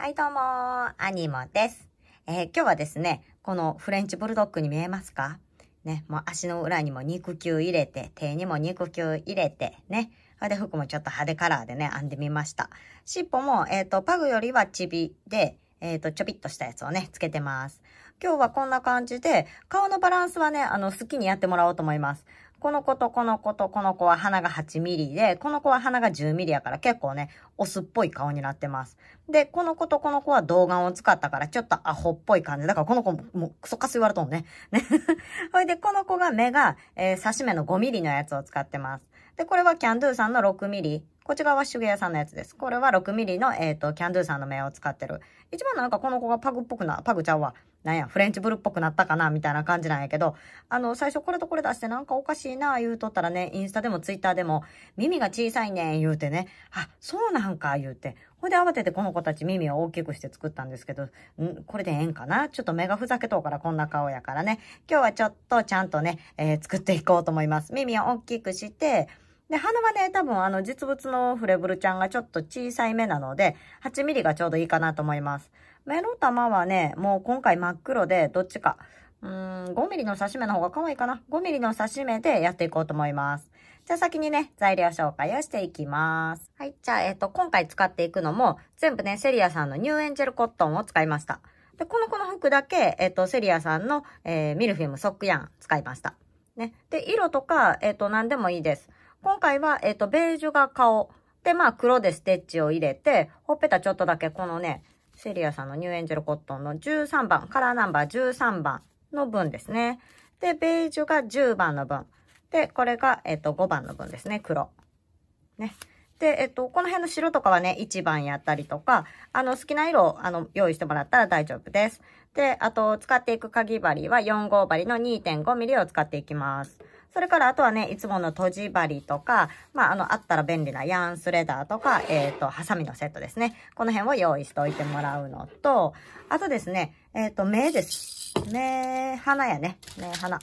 はいどうもアニモです、えー、今日はですね、このフレンチブルドッグに見えますかね、もう足の裏にも肉球入れて、手にも肉球入れて、ね。で、服もちょっと派手カラーでね、編んでみました。尻尾も、えっ、ー、と、パグよりはチビで、えっ、ー、と、ちょびっとしたやつをね、つけてます。今日はこんな感じで、顔のバランスはね、あの、好きにやってもらおうと思います。この子とこの子とこの子は鼻が8ミリで、この子は鼻が10ミリやから結構ね、オスっぽい顔になってます。で、この子とこの子は動眼を使ったからちょっとアホっぽい感じ。だからこの子ももうクソカス言われたもんね。ね。ほいで、この子が目が、えー、刺し目の5ミリのやつを使ってます。で、これはキャンドゥさんの6ミリ。こっち側はシュゲさんのやつです。これは6ミリの、えっ、ー、と、キャンドゥさんの目を使ってる。一番なんかこの子がパグっぽくな、パグちゃうわ。なんや、フレンチブルっぽくなったかな、みたいな感じなんやけど、あの、最初これとこれ出してなんかおかしいな、言うとったらね、インスタでもツイッターでも、耳が小さいね、言うてね、あ、そうなんか、言うて。ほいで慌ててこの子たち耳を大きくして作ったんですけど、んこれでええんかなちょっと目がふざけとうからこんな顔やからね。今日はちょっとちゃんとね、えー、作っていこうと思います。耳を大きくして、で、鼻はね、多分あの実物のフレブルちゃんがちょっと小さい目なので、8ミリがちょうどいいかなと思います。目の玉はね、もう今回真っ黒で、どっちか。うーん、5ミリの刺し目の方が可愛いかな。5ミリの刺し目でやっていこうと思います。じゃあ先にね、材料紹介をしていきます。はい、じゃあ、えっ、と、今回使っていくのも、全部ね、セリアさんのニューエンジェルコットンを使いました。で、この子の服だけ、えっ、と、セリアさんの、えー、ミルフィムソックヤン使いました。ね。で、色とか、えっ、と、何でもいいです。今回は、えっ、と、ベージュが顔。で、まあ、黒でステッチを入れて、ほっぺたちょっとだけこのね、セリアさんのニューエンジェルコットンの13番、カラーナンバー13番の分ですね。で、ベージュが10番の分。で、これが、えっと、5番の分ですね、黒。ね。で、えっと、この辺の白とかはね、1番やったりとか、あの、好きな色を、あの、用意してもらったら大丈夫です。で、あと、使っていくかぎ針は4号針の2 5ミリを使っていきます。それからあとはね、いつものとじ針とか、まあ、あの、あったら便利なヤンスレダーとか、えっ、ー、と、ハサミのセットですね。この辺を用意しておいてもらうのと、あとですね、えっ、ー、と、目です。目、花やね。目、花。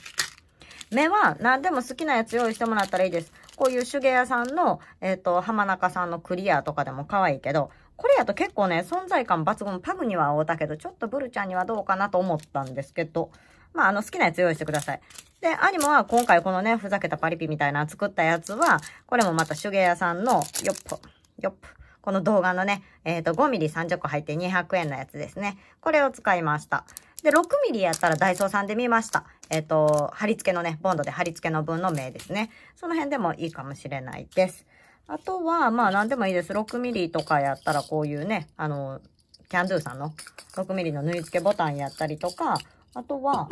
目は何でも好きなやつ用意してもらったらいいです。こういう手芸屋さんの、えっ、ー、と、浜中さんのクリアとかでも可愛いけど、これやと結構ね、存在感抜群。パグには合うたけど、ちょっとブルちゃんにはどうかなと思ったんですけど、まあ、あの、好きなやつ用意してください。で、アニモは今回このね、ふざけたパリピみたいな作ったやつは、これもまた手芸屋さんの、よっぽ、よっぽ。この動画のね、えっ、ー、と、5ミリ30個入って200円のやつですね。これを使いました。で、6ミリやったらダイソーさんで見ました。えっ、ー、と、貼り付けのね、ボンドで貼り付けの分の名ですね。その辺でもいいかもしれないです。あとは、まあ何でもいいです。6ミリとかやったらこういうね、あの、キャンドゥさんの6ミリの縫い付けボタンやったりとか、あとは、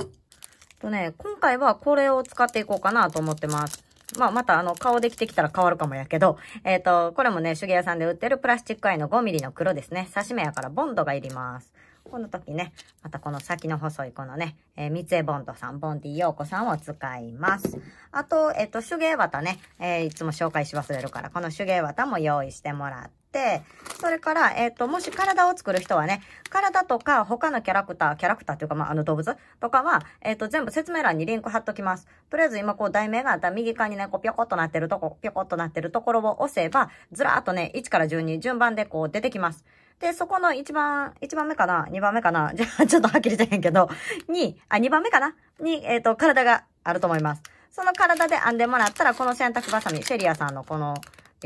とね、今回はこれを使っていこうかなと思ってます。まあ、またあの、顔できてきたら変わるかもやけど、えっ、ー、と、これもね、手芸屋さんで売ってるプラスチックアイの5ミリの黒ですね。刺し目やからボンドがいります。この時ね、またこの先の細いこのね、えー、三江ボンドさん、ボンディー子さんを使います。あと、えっ、ー、と、手芸綿ね、えー、いつも紹介し忘れるから、この手芸綿も用意してもらって、て、それから、えっ、と、もし体を作る人はね、体とか他のキャラクター、キャラクターというか、まあ、あの動物とかは、えっ、と、全部説明欄にリンク貼っときます。とりあえず今こう題名があった右側にね、こうピョコッとなってるとこ、ピョコッとなってるところを押せば、ずらーっとね、1から12順番でこう出てきます。で、そこの一番、一番目かな二番目かなじゃあ、ちょっとはっきりじゃへんけど、に、あ、二番目かなに、えっ、ー、と、体があると思います。その体で編んでもらったら、この洗濯バサミ、シェリアさんのこの、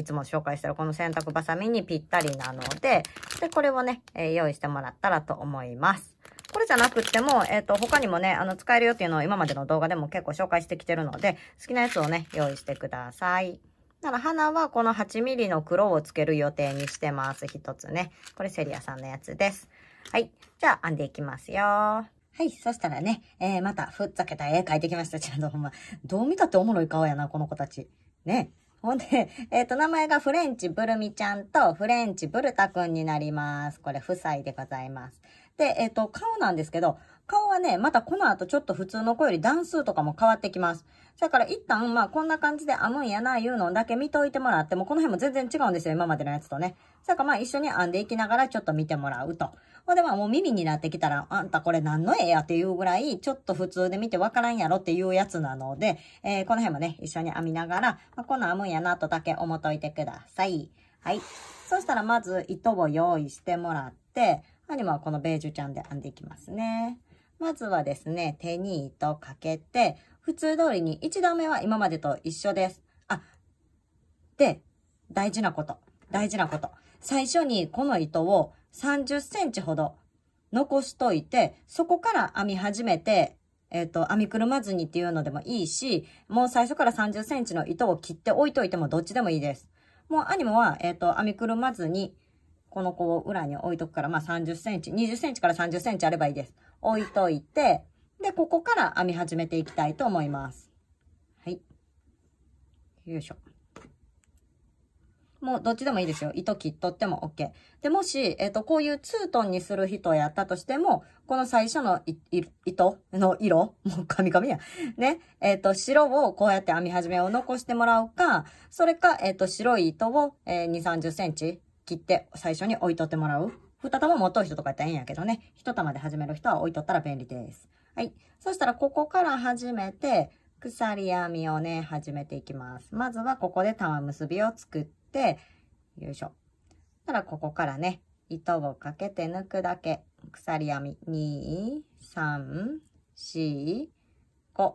いつも紹介してるこの洗濯バサミにぴったりなので、で、これをね、えー、用意してもらったらと思います。これじゃなくっても、えっ、ー、と、他にもね、あの、使えるよっていうのを今までの動画でも結構紹介してきてるので、好きなやつをね、用意してください。なら、花はこの8 m m の黒をつける予定にしてます。一つね。これセリアさんのやつです。はい。じゃあ、編んでいきますよ。はい。そしたらね、えー、また、ふっざけた絵描いてきました。ちゃんとほんま。どう見たっておもろい顔やな、この子たち。ね。ほんで、えっ、ー、と、名前がフレンチブルミちゃんとフレンチブルタくんになります。これ、夫妻でございます。で、えっ、ー、と、顔なんですけど、顔はね、またこの後ちょっと普通の子より段数とかも変わってきます。だから一旦、まあこんな感じで編むんやな、いうのだけ見といてもらっても、この辺も全然違うんですよ、今までのやつとね。だからまあ一緒に編んでいきながらちょっと見てもらうとほんでまあもう耳になってきたら、あんたこれ何の絵やっていうぐらい、ちょっと普通で見てわからんやろっていうやつなので、えー、この辺もね、一緒に編みながら、まあ、こんな編むんやなとだけ思っといてください。はい。そしたらまず糸を用意してもらって、アニマはこのベージュちゃんで編んでいきますね。まずはですね、手に糸かけて、普通通りに1段目は今までと一緒です。あ、で、大事なこと。大事なこと。最初にこの糸を30センチほど残しといて、そこから編み始めて、えっ、ー、と、編みくるまずにっていうのでもいいし、もう最初から30センチの糸を切って置いといてもどっちでもいいです。もうアニメは、えっ、ー、と、編みくるまずに、この子を裏に置いとくから、まあ、30センチ、20センチから30センチあればいいです。置いといて、で、ここから編み始めていきたいと思います。はい。よいしょ。もうどっちでもいいですよ。糸切っとっても OK。で、もし、えっ、ー、と、こういうツートンにする人やったとしても、この最初の糸の色、もうカミカミや。ね。えっ、ー、と、白をこうやって編み始めを残してもらうか、それか、えっ、ー、と、白い糸を、えー、2、30センチ切って最初に置いとってもらう。二玉持っとう人とかやったらええんやけどね。一玉で始める人は置いとったら便利です。はい。そしたら、ここから始めて、鎖編みをね、始めていきます。まずはここで玉結びを作って、、よいしょ。たらここからね、糸をかけて抜くだけ。鎖編み、2、3、4、5。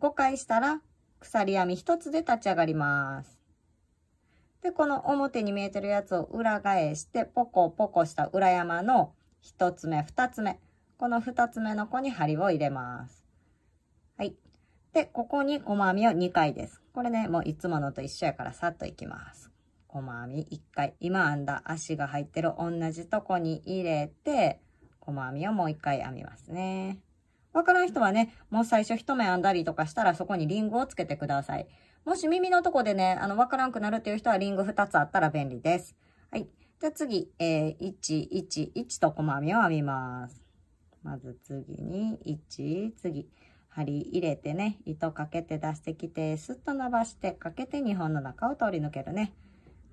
5回したら、鎖編み1つで立ち上がります。で、この表に見えてるやつを裏返して、ポコポコした裏山の1つ目、2つ目。この2つ目の子に針を入れます。で、ここに細編みを2回です。これね、もういつものと一緒やからさっといきます。細編み1回。今編んだ足が入ってる同じとこに入れて、細編みをもう1回編みますね。わからん人はね、もう最初一目編んだりとかしたらそこにリングをつけてください。もし耳のとこでね、あの、わからんくなるっていう人はリング2つあったら便利です。はい。じゃあ次、えー、1、1、1と細編みを編みます。まず次に1、次。針入れてね、糸かけて出してきて、スッと伸ばしてかけて2本の中を通り抜けるね。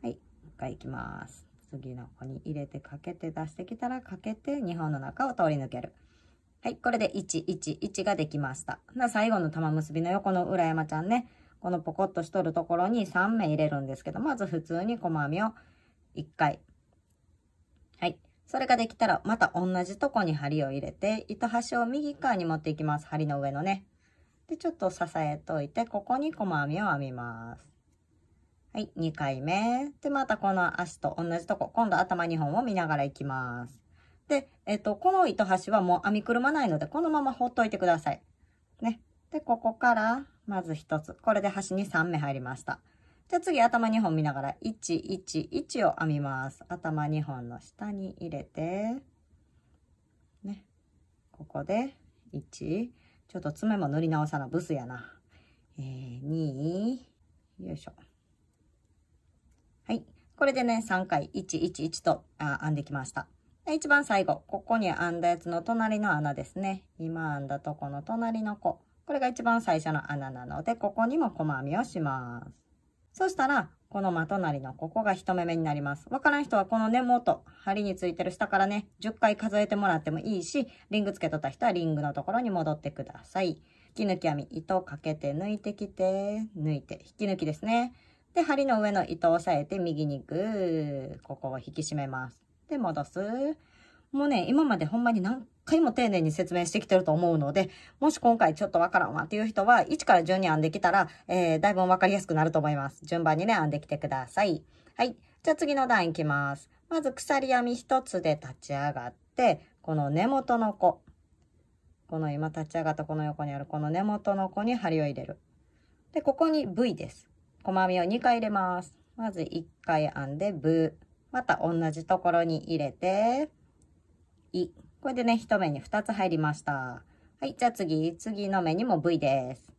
はい、もう一回いきます。次の子に入れてかけて出してきたらかけて2本の中を通り抜ける。はい、これで111ができました。最後の玉結びの横の裏山ちゃんね、このポコッとしとるところに3目入れるんですけど、まず普通に細編みを1回それができたら、また同じとこに針を入れて、糸端を右側に持っていきます。針の上のね。で、ちょっと支えといて、ここに細編みを編みます。はい、2回目。で、またこの足と同じとこ、今度頭2本を見ながら行きます。で、えっと、この糸端はもう編みくるまないので、このまま放っといてください。ね。で、ここから、まず1つ。これで端に3目入りました。じゃあ次頭2本見ながら111を編みます。頭2本の下に入れて、ね、ここで1、ちょっと爪も塗り直さなブスやな。えー、2、よいしょ。はい。これでね、3回111とあ編んできました。一番最後、ここに編んだやつの隣の穴ですね。今編んだとこの隣の子。これが一番最初の穴なので、ここにも細編みをします。そしたら、このまとなりのここが1目目になります。わからん人はこの根元、針についてる下からね、10回数えてもらってもいいし、リングつけとった人はリングのところに戻ってください。引き抜き編み、糸かけて抜いてきて、抜いて、引き抜きですね。で、針の上の糸を押さえて右にグー、ここを引き締めます。で、戻す。もうね、今までほんまに何回も丁寧に説明してきてると思うので、もし今回ちょっとわからんわっていう人は、1から順に編んできたら、えー、だいぶわかりやすくなると思います。順番にね、編んできてください。はい。じゃあ次の段いきます。まず鎖編み1つで立ち上がって、この根元の子。この今立ち上がったこの横にあるこの根元の子に針を入れる。で、ここに V です。細編みを2回入れます。まず1回編んで V。また同じところに入れて、い。これでね、一目に二つ入りました。はい、じゃあ次、次の目にも V です。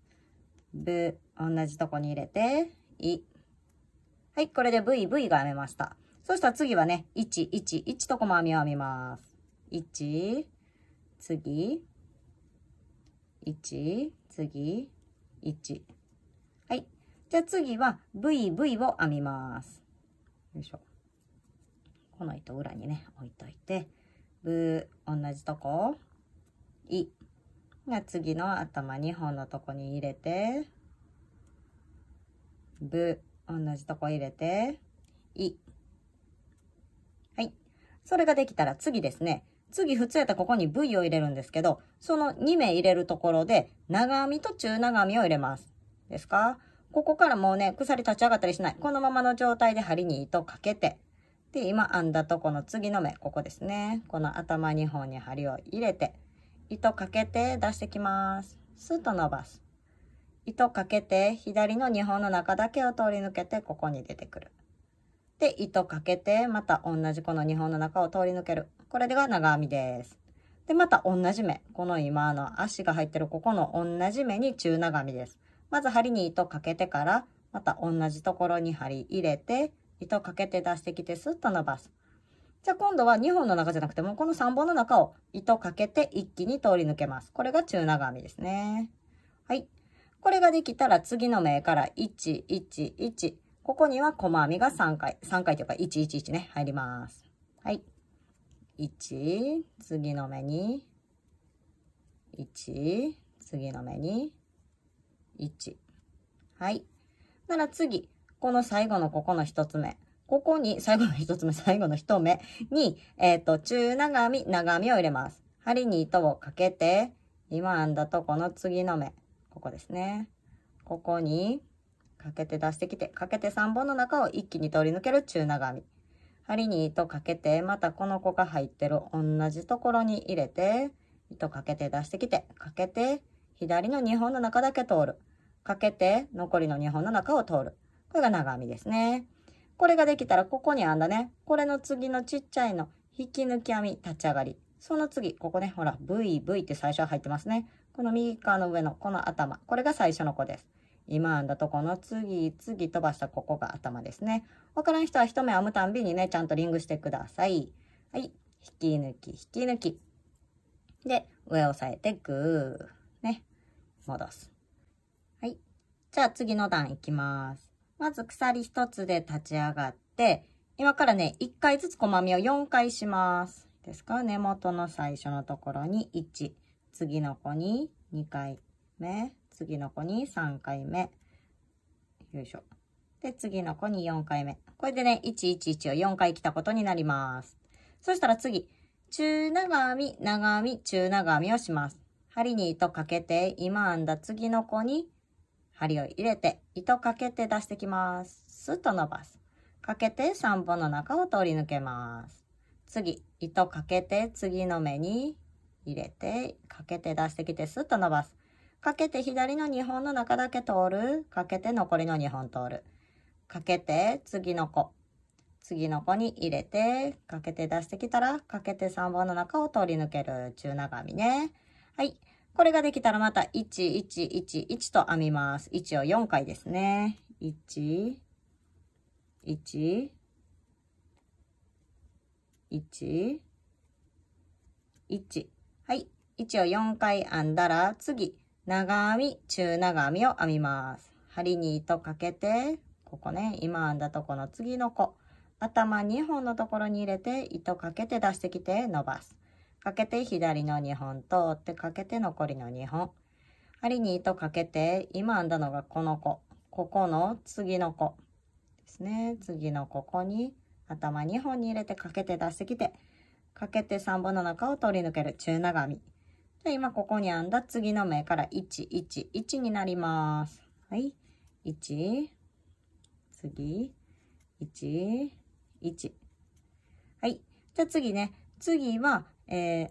ブ、同じとこに入れて、い。はい、これで V、V が編めました。そしたら次はね、1、1、1と細編みを編みます。1、次、1、次、1。はい。じゃあ次は VV を編みます。よいしょ。この糸を裏にね、置いといて。ぶ、同じとこ、いが次の頭2本のとこに入れて、ぶ、同じとこ入れて、い。はい。それができたら次ですね。次普通やったらここに V を入れるんですけど、その2目入れるところで、長編みと中長編みを入れます。ですかここからもうね、鎖立ち上がったりしない。このままの状態で針に糸かけて、で、今編んだとこの次の目、ここですね。この頭2本に針を入れて、糸かけて出してきます。スッと伸ばす。糸かけて、左の2本の中だけを通り抜けて、ここに出てくる。で、糸かけて、また同じこの2本の中を通り抜ける。これが長編みです。で、また同じ目。この今の足が入ってるここの同じ目に中長編みです。まず針に糸かけてから、また同じところに針入れて、糸かけて出してきてスッと伸ばす。じゃあ今度は2本の中じゃなくてもこの3本の中を糸かけて一気に通り抜けます。これが中長編みですね。はい。これができたら次の目から1、1、1。ここには細編みが3回、3回というか111ね、入ります。はい。1、次の目に、1、次の目に、1。はい。なら次、この最後のここの一つ目。ここに、最後の一つ目、最後の一目に、えっ、ー、と、中長編み、長編みを入れます。針に糸をかけて、今編んだとこの次の目、ここですね。ここに、かけて出してきて、かけて3本の中を一気に通り抜ける中長編み。針に糸かけて、またこの子が入ってる同じところに入れて、糸かけて出してきて、かけて、左の2本の中だけ通る。かけて、残りの2本の中を通る。これが長編みですね。これができたら、ここに編んだね。これの次のちっちゃいの、引き抜き編み、立ち上がり。その次、ここね、ほら、VV って最初は入ってますね。この右側の上の、この頭。これが最初の子です。今編んだとこの次々飛ばしたここが頭ですね。わからん人は一目編むたんびにね、ちゃんとリングしてください。はい。引き抜き、引き抜き。で、上押さえてグー。ね。戻す。はい。じゃあ次の段いきます。まず鎖1つで立ち上がって、今からね、1回ずつ細編みを4回します。ですか根元の最初のところに1、次の子に2回目、次の子に3回目。よいしょ。で、次の子に4回目。これでね、111を4回来たことになります。そしたら次、中長編み、長編み、中長編みをします。針に糸かけて、今編んだ次の子に針を入れて、糸かけて出してきます。スッと伸ばす。かけて3本の中を通り抜けます。次、糸かけて次の目に入れて、かけて出してきてスッと伸ばす。かけて左の2本の中だけ通る。かけて残りの2本通る。かけて次の子。次の子に入れて、かけて出してきたら、かけて3本の中を通り抜ける。中長編みね。はい。これができたらまた1111と編みます。1を4回ですね。1、1、1、1。はい。1を4回編んだら、次、長編み、中長編みを編みます。針に糸かけて、ここね、今編んだとこの次の子。頭2本のところに入れて、糸かけて出してきて伸ばす。かけて左の2本通ってかけて残りの2本。針に糸かけて、今編んだのがこの子。ここの次の子ですね。次のここに頭2本に入れてかけて出してきて、かけて3本の中を通り抜ける中長編み。で、今ここに編んだ次の目から1、1、1になります。はい。1、次、1、1。はい。じゃあ次ね、次はえー、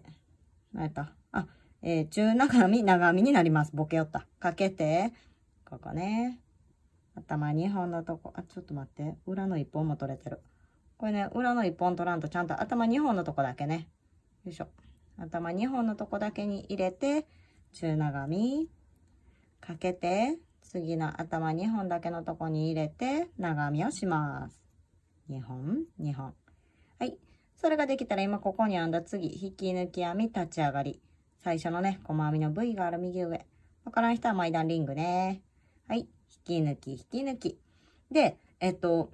何やった。あ、えー、中長編み、長編みになります。ボケよった。かけて、ここね。頭2本のとこ、あ、ちょっと待って。裏の1本も取れてる。これね、裏の1本取らんとちゃんと頭2本のとこだけね。よいしょ。頭2本のとこだけに入れて、中長編み、かけて、次の頭2本だけのとこに入れて、長編みをします。2本、2本。それができたら今ここに編んだ次、引き抜き編み、立ち上がり。最初のね、細編みの V がある右上。わからん人は毎段リングね。はい。引き抜き、引き抜き。で、えっと、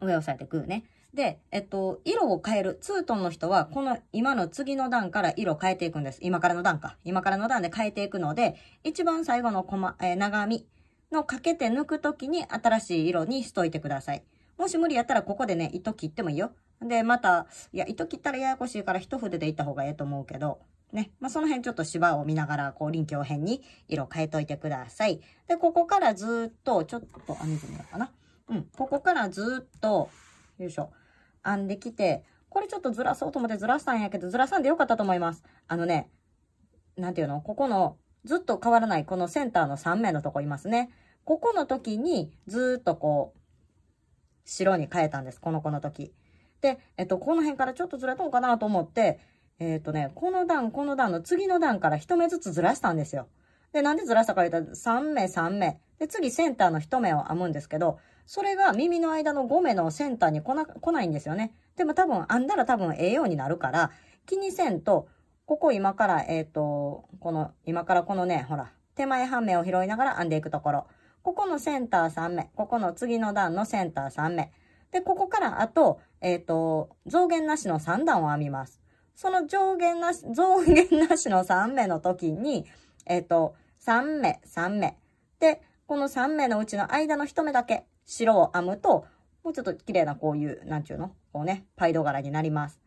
上押さえてグーね。で、えっと、色を変える。ツートンの人は、この今の次の段から色を変えていくんです。今からの段か。今からの段で変えていくので、一番最後の細、えー、長編みのかけて抜くときに新しい色にしといてください。もし無理やったらここでね、糸切ってもいいよ。で、また、いや、糸切ったらややこしいから一筆でいった方がええと思うけど、ね。まあ、その辺ちょっと芝を見ながら、こう、臨機応変に色変えといてください。で、ここからずっと、ちょっと編みてみようかな。うん。ここからずっと、よいしょ。編んできて、これちょっとずらそうと思ってずらしたんやけど、ずらさんでよかったと思います。あのね、なんていうのここの、ずっと変わらない、このセンターの3面のとこいますね。ここの時に、ずっとこう、白に変えたんです。この子の時。で、えっと、この辺からちょっとずれとうかなと思って、えっ、とね、この段、この段の次の段から1目ずつずらしたんですよ。で、なんでずらしたか言ったら3目、3目。で、次センターの1目を編むんですけど、それが耳の間の5目のセンターに来な、来ないんですよね。でも多分編んだら多分栄養になるから、気にせんと、ここ今から、えっ、ー、と、この、今からこのね、ほら、手前半目を拾いながら編んでいくところ。ここのセンター3目、ここの次の段のセンター3目。で、ここからあと、えっ、ー、と、増減なしの3段を編みます。その上限なし、増減なしの3目の時に、えっ、ー、と、3目、3目。で、この3目のうちの間の1目だけ白を編むと、もうちょっと綺麗なこういう、なんちゅうのこうね、パイド柄になります。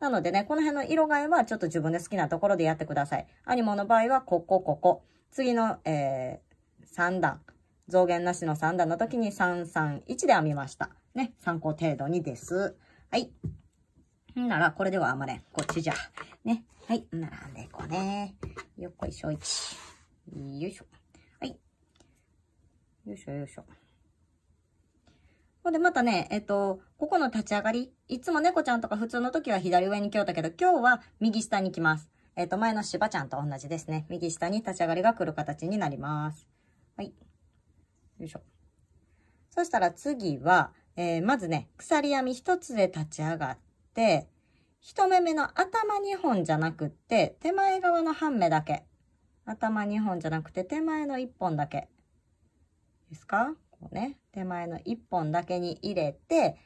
なのでね、この辺の色替えはちょっと自分で好きなところでやってください。アニモの場合は、ここ、ここ。次の、えー、3段。増減なしの3段の時に331で編みました。ね、参考程度にです。はい。んなら、これではあまれん。こっちじゃ。ね。はい。んなら、でこうね。よっこいしょ、よいしょ。はい。よいしょ、よいしょ。ほんで、またね、えっと、ここの立ち上がり、いつも猫ちゃんとか普通の時は左上に来よったけど、今日は右下に来ます。えっと、前のしばちゃんと同じですね。右下に立ち上がりが来る形になります。はい。よいしょ。そしたら次は、えー、まずね、鎖編み1つで立ち上がって、1目目の頭2本じゃなくって、手前側の半目だけ。頭2本じゃなくて、手前の1本だけ。ですかこうね、手前の1本だけに入れて、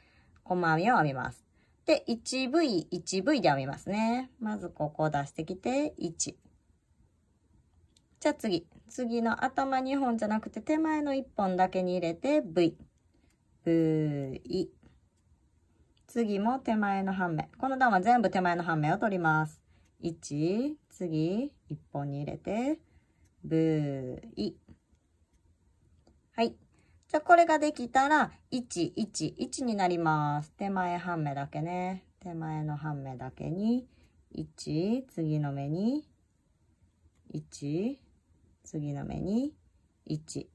細編みを編みます。で、1V、1V で編みますね。まずここを出してきて、1。じゃあ次。次の頭2本じゃなくて手前の1本だけに入れて V。うい。次も手前の半目。この段は全部手前の半目を取ります。1、次、1本に入れて、ブい。はい。じゃあこれができたら、1、1、1になります。手前半目だけね。手前の半目だけに、1、次の目に、1、次の目に、1。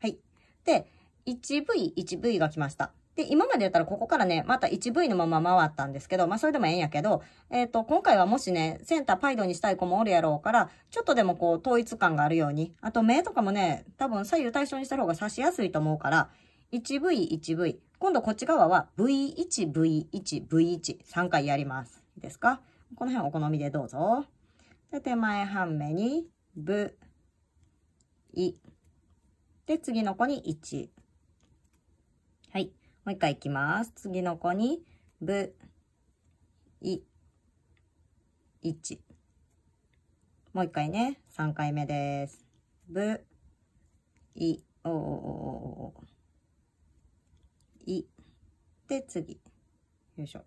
はい。で、1V、1V が来ました。で、今までやったらここからね、また 1V のまま回ったんですけど、まあそれでもええんやけど、えっ、ー、と、今回はもしね、センターパイドにしたい子もおるやろうから、ちょっとでもこう統一感があるように、あと目とかもね、多分左右対称にした方が刺しやすいと思うから、1V、1V。今度こっち側は V1、V1、V1。3回やります。いいですかこの辺お好みでどうぞ。で、手前半目に、ぶ、い。で、次の子に1。はい。もう一回いきます。次の子に、ぶ、い、いち。もう一回ね。三回目です。ぶ、い、おおおおい。で、次。よいしょ。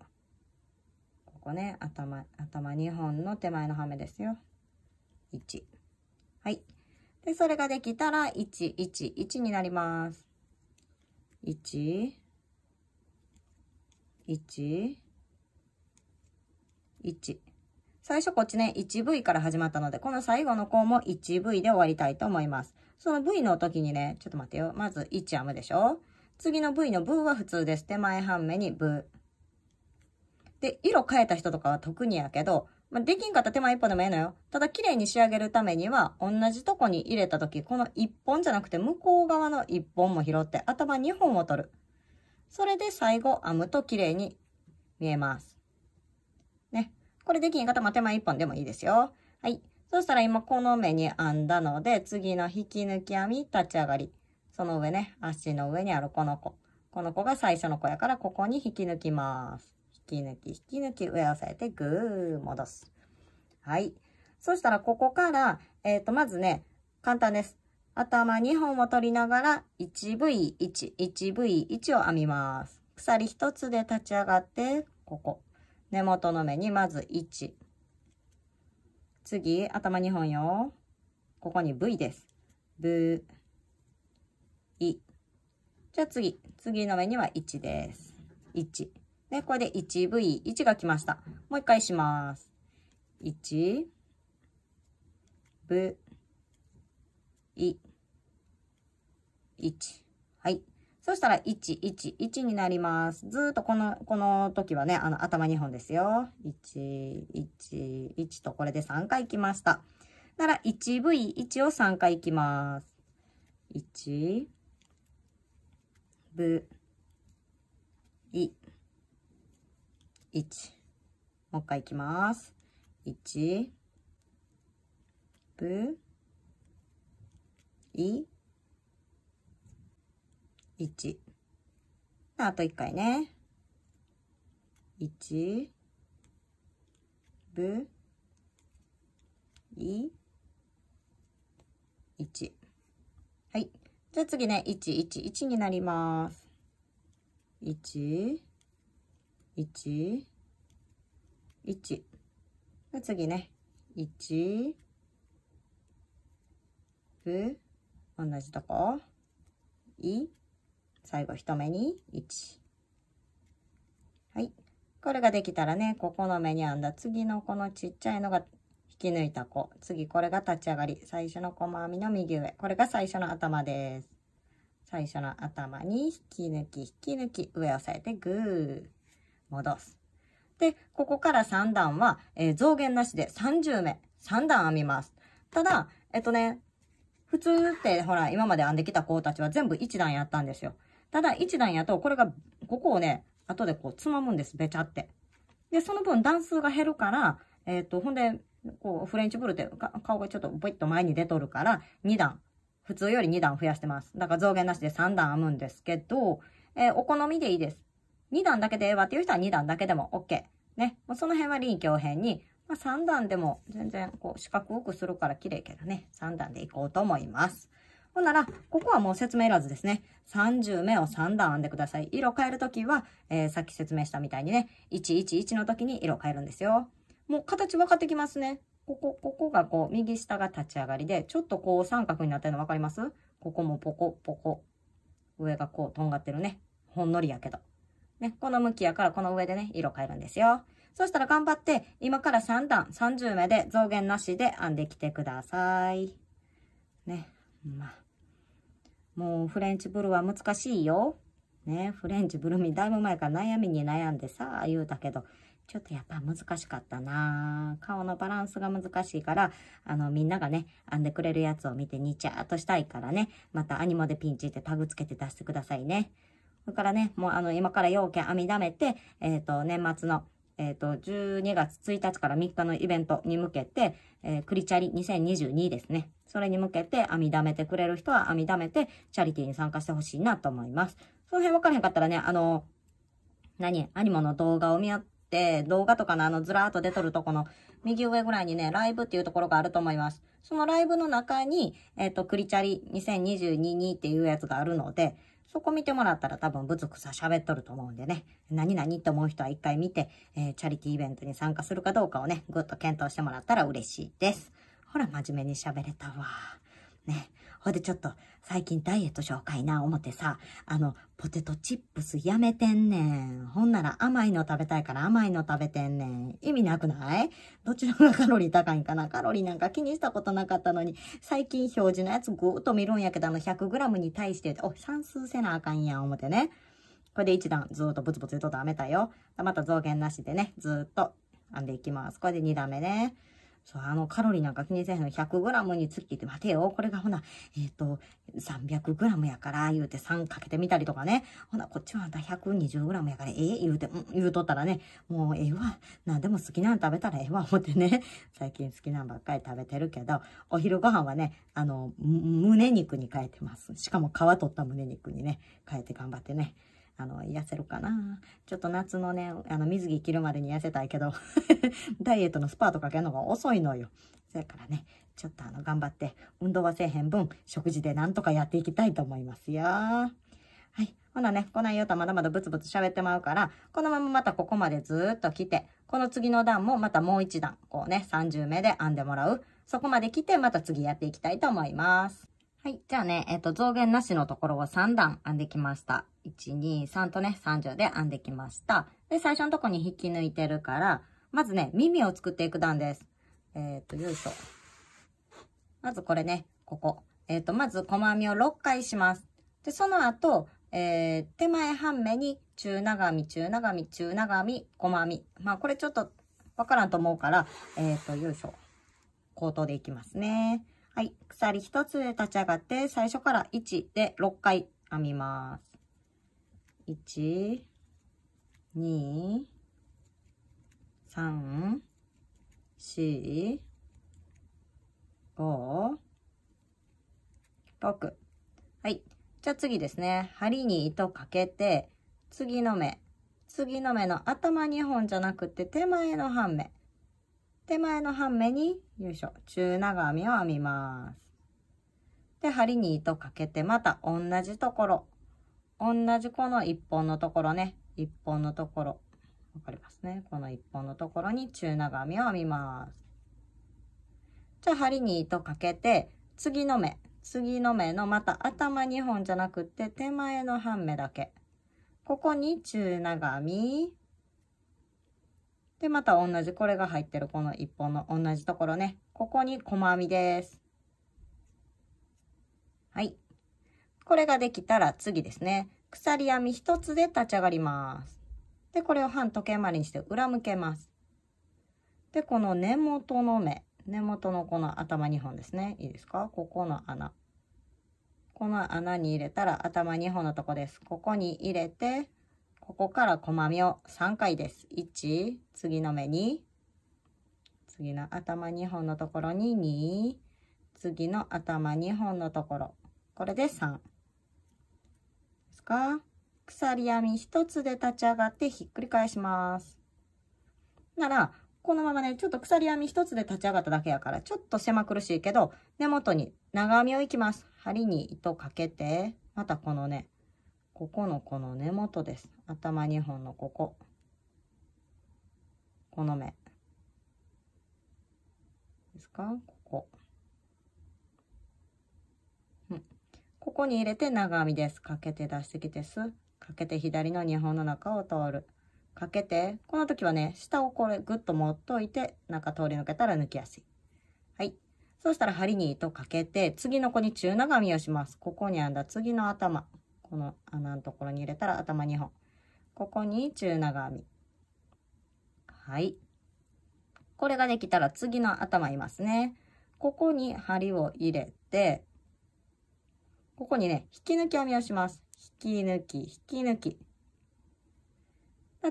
ここね、頭、頭二本の手前のハめですよ。一。はい。で、それができたら、一、一、一になります。1、1、1。最初こっちね、1V から始まったので、この最後の項も 1V で終わりたいと思います。その V の時にね、ちょっと待ってよ。まず1編むでしょ次の V のブは普通です。手前半目にブで、色変えた人とかは特にやけど、まあ、できんかったら手前一本でもええのよ。ただ綺麗に仕上げるためには、同じとこに入れた時、この一本じゃなくて向こう側の一本も拾って、頭二本を取る。それで最後、編むと綺麗に見えます。ね。これできんかったら手前一本でもいいですよ。はい。そしたら今この目に編んだので、次の引き抜き編み立ち上がり。その上ね、足の上にあるこの子。この子が最初の子やから、ここに引き抜きます。き抜き、引き抜き、上を押さえてぐー戻す。はい。そしたら、ここから、えっ、ー、と、まずね、簡単です。頭2本を取りながら、1V1、1V1 を編みます。鎖1つで立ち上がって、ここ。根元の目にまず1。次、頭2本よ。ここに V です。ブー、い。じゃあ次。次の目には1です。1。ね、これで 1V1 が来ました。もう一回します。1、V、い、1。はい。そしたら、1、1、1になります。ずっとこの、この時はね、あの、頭2本ですよ。1、1、1とこれで3回きました。なら、1V1 を3回行きます。1、V、1もう一回いきます1ぶい1あと1回ね1ぶい1はいじゃあ次ね111になります1 1、1。次ね、1、ふ、同じとこ、い、最後一目に1。はい。これができたらね、ここの目に編んだ次のこのちっちゃいのが引き抜いた子。次これが立ち上がり。最初の細編みの右上。これが最初の頭です。最初の頭に引き抜き、引き抜き、上押さえてグー。戻す。で、ここから3段は、えー、増減なしで30目、3段編みます。ただ、えっとね、普通ってほら、今まで編んできた子たちは全部1段やったんですよ。ただ、1段やと、これが、ここをね、後でこう、つまむんです、べちゃって。で、その分段数が減るから、えっ、ー、と、ほんで、こう、フレンチブルって顔がちょっとぽいっと前に出とるから、2段、普通より2段増やしてます。だから増減なしで3段編むんですけど、えー、お好みでいいです。2段だけでええわっていう人は2段だけでも OK。ね。もうその辺は臨機応変に、まあ、3段でも全然こう四角多くするから綺麗けどね。3段でいこうと思います。ほんなら、ここはもう説明いらずですね。30目を3段編んでください。色変えるときは、えー、さっき説明したみたいにね、111の時に色変えるんですよ。もう形分かってきますね。ここ、ここがこう、右下が立ち上がりで、ちょっとこう三角になってるの分かりますここもポコポコ。上がこう、とんがってるね。ほんのりやけど。ね、この向きやからこの上でね、色変えるんですよ。そしたら頑張って、今から3段、30目で増減なしで編んできてください。ね、まあ。もうフレンチブルーは難しいよ。ね、フレンチブルーミだいぶ前から悩みに悩んでさ、言うたけど、ちょっとやっぱ難しかったな顔のバランスが難しいから、あの、みんながね、編んでくれるやつを見てにちゃーっとしたいからね、またアニモでピンチってタグつけて出してくださいね。それからね、もうあの、今から要件編みだめて、えっ、ー、と、年末の、えっ、ー、と、12月1日から3日のイベントに向けて、えー、クリチャリ2022ですね。それに向けて編みだめてくれる人は編みだめて、チャリティーに参加してほしいなと思います。その辺分からへんかったらね、あの、何アニモの動画を見合って、動画とかのあの、ずらーっと出とるとこの、右上ぐらいにね、ライブっていうところがあると思います。そのライブの中に、えっ、ー、と、クリチャリ2022っていうやつがあるので、そこ見てもらったら多分ぶつくさ喋っとると思うんでね、何々と思う人は一回見て、えー、チャリティーイベントに参加するかどうかをね、ぐっと検討してもらったら嬉しいです。ほら、真面目に喋れたわ。ね。ほいでちょっと、最近ダイエット紹介な、思ってさ、あの、ポテトチップスやめてんねん。ほんなら甘いの食べたいから甘いの食べてんねん。意味なくないどちらがカロリー高いんかなカロリーなんか気にしたことなかったのに、最近表示のやつぐーっと見るんやけど、あの 100g に対して、お、算数せなあかんやん、思ってね。これで1段ずーっとブツブツ言うとダメだよ。また増減なしでね、ずーっと編んでいきます。これで2段目ね。そう、あのカロリーなんか気にせへんの 100g につきって、待てよ、これがほな、えっ、ー、と、300g やから、言うて3かけてみたりとかね。ほな、こっちはまた 120g やから、ええー、言うて、うん、言うとったらね、もうええわ、なんでも好きなん食べたらええわ、思ってね。最近好きなんばっかり食べてるけど、お昼ご飯はね、あの、胸肉に変えてます。しかも皮取った胸肉にね、変えて頑張ってね。あの、痩せるかな。ちょっと夏のね、あの、水着着るまでに痩せたいけど ダイエットのスパートかけるのが遅いのよ。それからね、ちょっとあの、頑張って、運動はせえへん分、食事でなんとかやっていきたいと思いますよ。はい。ほなね、こないよとまだまだブツブツ喋ってまうから、このまままたここまでずっと来て、この次の段もまたもう一段、こうね、30目で編んでもらう。そこまで来て、また次やっていきたいと思います。はい。じゃあね、えっと、増減なしのところを3段編んできました。123とね、3畳で編んできました。で、最初のとこに引き抜いてるから、まずね、耳を作っていく段です。えっ、と、よいしょ。まずこれね、ここ。えっ、と、まず細編みを6回します。で、その後、えー、手前半目に中長編み、中長編み、中長編み、細編み。まあ、これちょっとわからんと思うから、えっ、と、よいしょ。口頭でいきますね。はい。鎖1つで立ち上がって、最初から1で6回編みます。1、2、3、4、5、6。はい。じゃあ次ですね。針に糸かけて、次の目。次の目の頭2本じゃなくて手前の半目。手前の半目に、よいしょ、中長編みを編みます。で、針に糸かけて、また同じところ。同じこの1本のところね、1本のところ、わかりますね。この1本のところに中長編みを編みます。じゃあ針に糸かけて、次の目、次の目のまた頭2本じゃなくって手前の半目だけ。ここに中長編み。で、また同じ、これが入ってるこの1本の同じところね。ここに細編みです。これができたら次ですね。鎖編み1つで立ち上がります。で、これを半時計回りにして裏向けます。で、この根元の目、根元のこの頭2本ですね。いいですかここの穴。この穴に入れたら頭2本のとこです。ここに入れて、ここから細編みを3回です。1、次の目に次の頭2本のところに2、次の頭2本のところ。これで3。か鎖編み1つで立ち上がってひっくり返します。なら、このままね、ちょっと鎖編み1つで立ち上がっただけやから、ちょっと狭苦しいけど、根元に長編みをいきます。針に糸かけて、またこのね、ここのこの根元です。頭2本のここ。この目。ですかここ。ここに入れて長編みです。かけて出してきてす。かけて左の2本の中を通る。かけて、この時はね、下をこれぐっと持っといて、中通り抜けたら抜きやすい。はい。そしたら針に糸かけて、次の子に中長編みをします。ここに編んだ次の頭。この穴のところに入れたら頭2本。ここに中長編み。はい。これができたら次の頭いますね。ここに針を入れて、ここにね、引き抜き編みをします。引き抜き、引き抜き。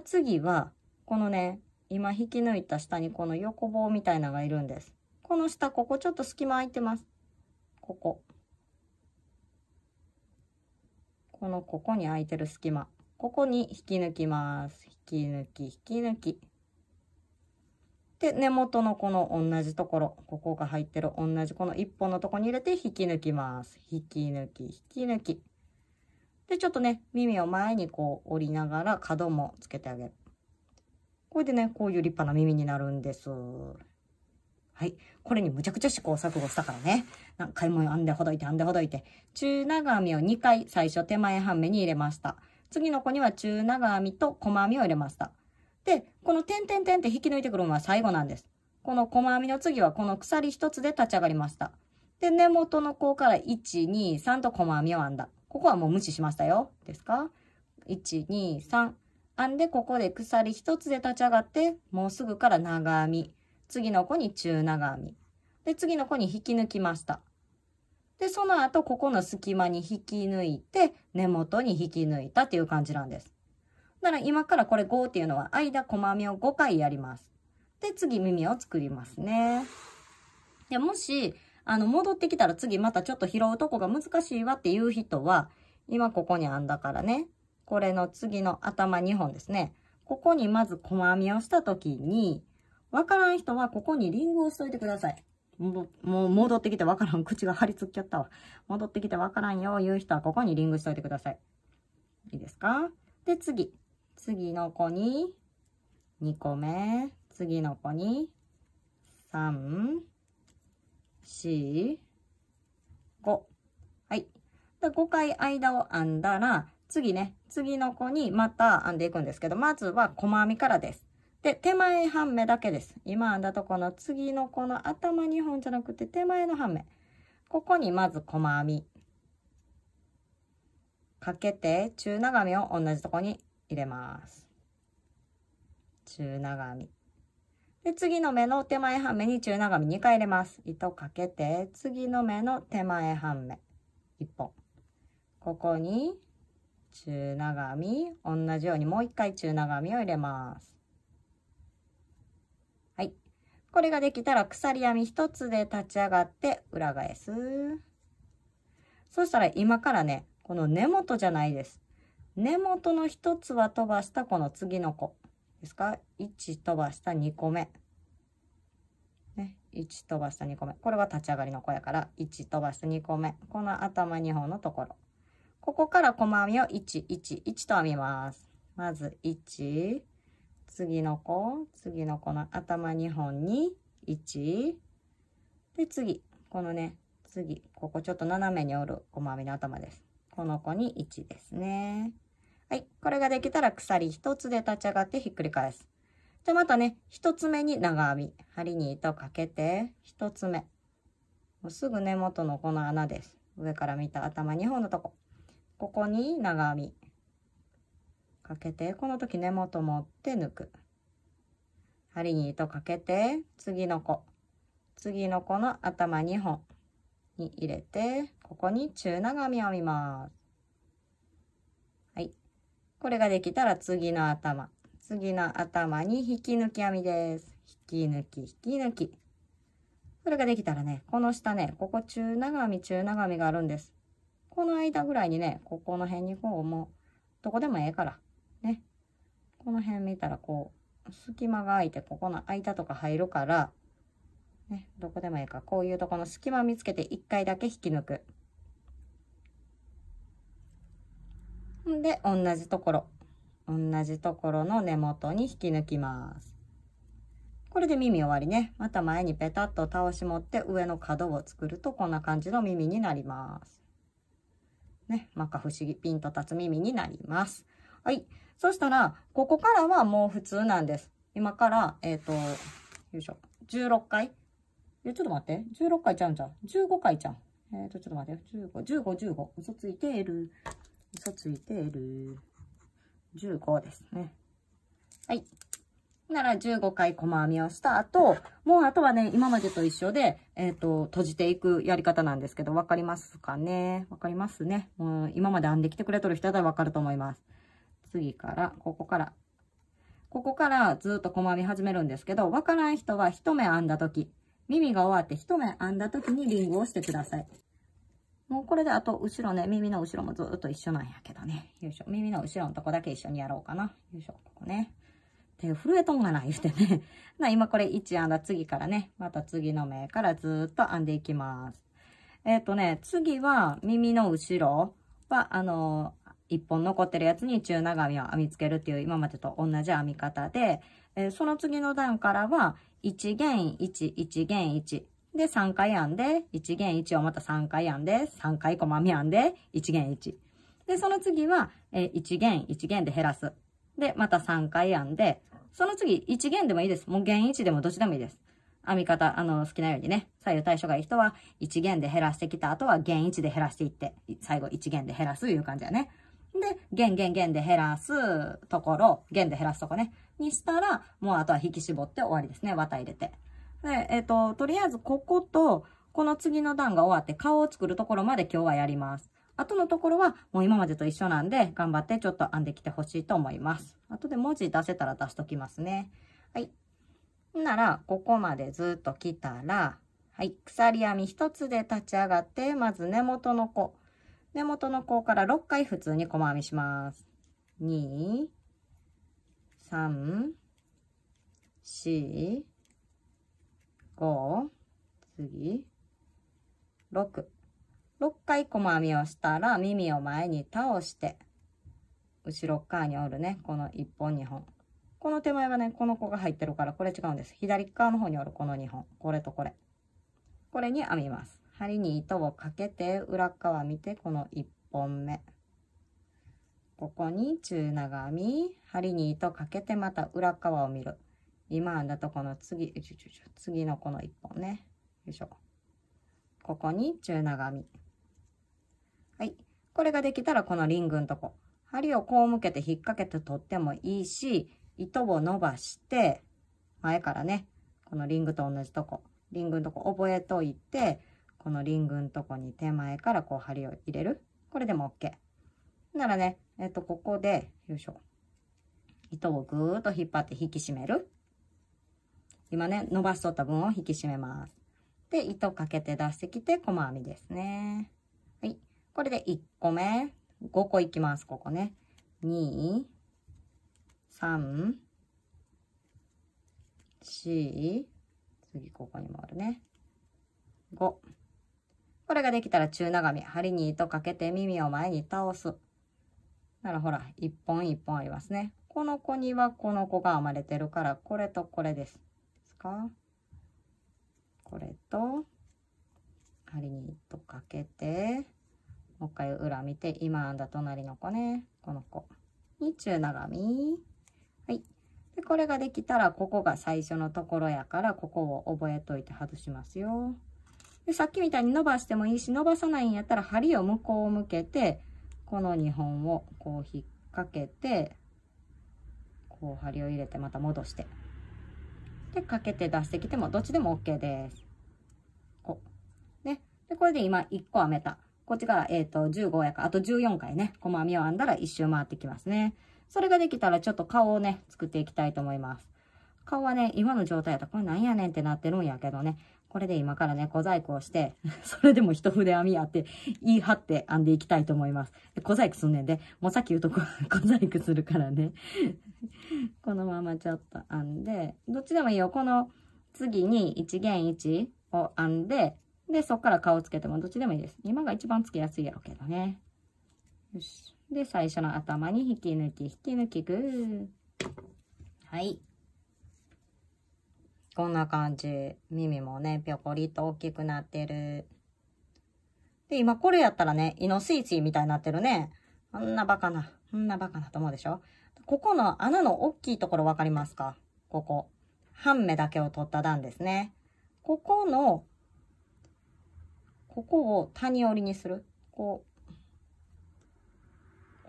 次は、このね、今引き抜いた下にこの横棒みたいなのがいるんです。この下、ここちょっと隙間空いてます。ここ。このここに空いてる隙間。ここに引き抜きます。引き抜き、引き抜き。で、根元のこの同じところ、ここが入ってる同じこの1本のとこに入れて引き抜きます。引き抜き、引き抜き。で、ちょっとね、耳を前にこう折りながら角もつけてあげる。これでね、こういう立派な耳になるんです。はい。これにむちゃくちゃ試行錯誤したからね。何回も編んでほどいて編んでほどいて。中長編みを2回最初手前半目に入れました。次の子には中長編みと細編みを入れました。で、この点点点って引き抜いてくるのは最後なんです。この細編みの次はこの鎖一つで立ち上がりました。で、根元のこうから1、2、3と細編みを編んだ。ここはもう無視しましたよ。ですか ?1、2、3。編んで、ここで鎖一つで立ち上がって、もうすぐから長編み。次の子に中長編み。で、次の子に引き抜きました。で、その後、ここの隙間に引き抜いて、根元に引き抜いたっていう感じなんです。なら今からこれ5っていうのは間細編みを5回やります。で、次耳を作りますね。で、もし、あの、戻ってきたら次またちょっと拾うとこが難しいわっていう人は、今ここに編んだからね、これの次の頭2本ですね。ここにまず細編みをした時に、わからん人はここにリングをしといてください。もう戻ってきてわからん。口が張り付っちゃったわ。戻ってきてわからんよ、いう人はここにリングしといてください。いいですかで、次。次の子に2個目、次の子に3、4、5。はい。で5回間を編んだら、次ね、次の子にまた編んでいくんですけど、まずは細編みからです。で、手前半目だけです。今編んだとこの次の子の頭2本じゃなくて手前の半目。ここにまず細編み。かけて中長編みを同じとこに入れます。中長編み。で、次の目の手前半目に中長編み2回入れます。糸かけて、次の目の手前半目1本。ここに中長編み、同じようにもう1回中長編みを入れます。はい。これができたら鎖編み1つで立ち上がって裏返す。そしたら今からね、この根元じゃないです。根元の1つは飛ばしたこの次の子ですか1飛ばした2個目ね1飛ばした2個目これは立ち上がりの子やから1飛ばした2個目この頭2本のところここから細編みを111と編みますまず1次の子次の子の頭2本に1で次このね次ここちょっと斜めに折る細編みの頭ですこの子に1ですね。はい。これができたら鎖一つで立ち上がってひっくり返す。で、またね、一つ目に長編み。針に糸かけて、一つ目。もうすぐ根元のこの穴です。上から見た頭2本のとこ。ここに長編み。かけて、この時根元持って抜く。針に糸かけて、次の子。次の子の頭2本に入れて、ここに中長編みを編みます。これができたら次の頭。次の頭に引き抜き編みです。引き抜き、引き抜き。それができたらね、この下ね、ここ中長編み、中長編みがあるんです。この間ぐらいにね、ここの辺にこう、もう、どこでもええから、ね。この辺見たらこう、隙間が空いて、ここの間とか入るから、ね、どこでもええか、こういうとこの隙間見つけて一回だけ引き抜く。で、同じところ、同じところの根元に引き抜きます。これで耳終わりね。また前にペタッと倒し持って上の角を作るとこんな感じの耳になります。ね、まか不思議、ピンと立つ耳になります。はい。そしたら、ここからはもう普通なんです。今から、えっ、ー、と、よいしょ、16回。え、ちょっと待って。16回ちゃうんちゃう15回ちゃん。えっ、ー、と、ちょっと待って。15、15、15。嘘ついている。嘘ついてる。15ですね。はい。なら15回細編みをした後、もうあとはね、今までと一緒で、えっ、ー、と、閉じていくやり方なんですけど、わかりますかねわかりますね。もう今まで編んできてくれとる人だらわかると思います。次から、ここから。ここからずっと細編み始めるんですけど、わからん人は一目編んだ時、耳が終わって一目編んだ時にリングをしてください。もうこれであと後ろね、耳の後ろもずっと一緒なんやけどね。よいしょ。耳の後ろのとこだけ一緒にやろうかな。よいしょ、ここね。手震えとんがない言ってね。な、今これ1編んだ次からね、また次の目からずっと編んでいきます。えっ、ー、とね、次は耳の後ろは、あのー、1本残ってるやつに中長編みを編みつけるっていう今までと同じ編み方で、えー、その次の段からは、1弦1、1弦1、で、3回編んで、1弦1をまた3回編んで、3回細編み編んで、1弦1。で、その次は、え1弦1弦で減らす。で、また3回編んで、その次、1弦でもいいです。もう弦1でもどっちでもいいです。編み方、あの、好きなようにね、左右対称がいい人は、1弦で減らしてきた後は、弦1で減らしていって、最後1弦で減らすいう感じだね。で、弦弦弦で減らすところ、弦で減らすとこね、にしたら、もうあとは引き絞って終わりですね。綿入れて。で、えっ、ー、と、とりあえずここと、この次の段が終わって顔を作るところまで今日はやります。あとのところはもう今までと一緒なんで、頑張ってちょっと編んできてほしいと思います。後で文字出せたら出しときますね。はい。なら、ここまでずっと来たら、はい、鎖編み1つで立ち上がって、まず根元の子。根元の子から6回普通に細編みします。2、3、4、5次66回細編みをしたら耳を前に倒して後ろ側に折るねこの1本2本この手前はねこの子が入ってるからこれ違うんです左側の方に折るこの2本これとこれこれに編みます針に糸をかけて裏側見てこの1本目ここに中長編み針に糸かけてまた裏側を見る今だとこの次、次のこの1本ね。よいしょ。ここに中長編み。はい。これができたらこのリングのとこ。針をこう向けて引っ掛けて取ってもいいし、糸を伸ばして、前からね、このリングと同じとこ、リングのとこ覚えといて、このリングのとこに手前からこう針を入れる。これでも OK。ならね、えっと、ここで、よいしょ。糸をぐーっと引っ張って引き締める。今ね、伸ばしとった分を引き締めます。で、糸かけて出してきて、細編みですね。はい。これで1個目、5個いきます、ここね。2、3、4、次ここにもあるね。5。これができたら中長編み。針に糸かけて耳を前に倒す。ならほら、1本1本ありますね。この子にはこの子が編まれてるから、これとこれです。かこれと針に糸かけてもう一回裏見て今編んだ隣の子ねこの子に中長編みはいでこれができたらここが最初のところやからここを覚えといて外しますよでさっきみたいに伸ばしてもいいし伸ばさないんやったら針を向こう向けてこの2本をこう引っ掛けてこう針を入れてまた戻してで、かけて出してきても、どっちでも OK です。こう。ね。で、これで今1個編めた。こっちが、えっ、ー、と、15やから、あと14回ね、細編みを編んだら1周回ってきますね。それができたら、ちょっと顔をね、作っていきたいと思います。顔はね、今の状態やったら、これなんやねんってなってるんやけどね。これで今からね、小細工をして、それでも一筆編みやって、言い張って編んでいきたいと思います。小細工すんねんで、もうさっき言うとこ小細工するからね。このままちょっと編んで、どっちでもいいよ。この次に1弦1を編んで、で、そっから顔つけてもどっちでもいいです。今が一番つけやすいやろうけどね。よし。で、最初の頭に引き抜き、引き抜き、ぐー。はい。こんな感じ。耳もね、ぴょこりと大きくなってる。で、今これやったらね、イノスイチみたいになってるね。あんなバカな、あんなバカなと思うでしょここの穴の大きいところわかりますかここ。半目だけを取った段ですね。ここの、ここを谷折りにする。こ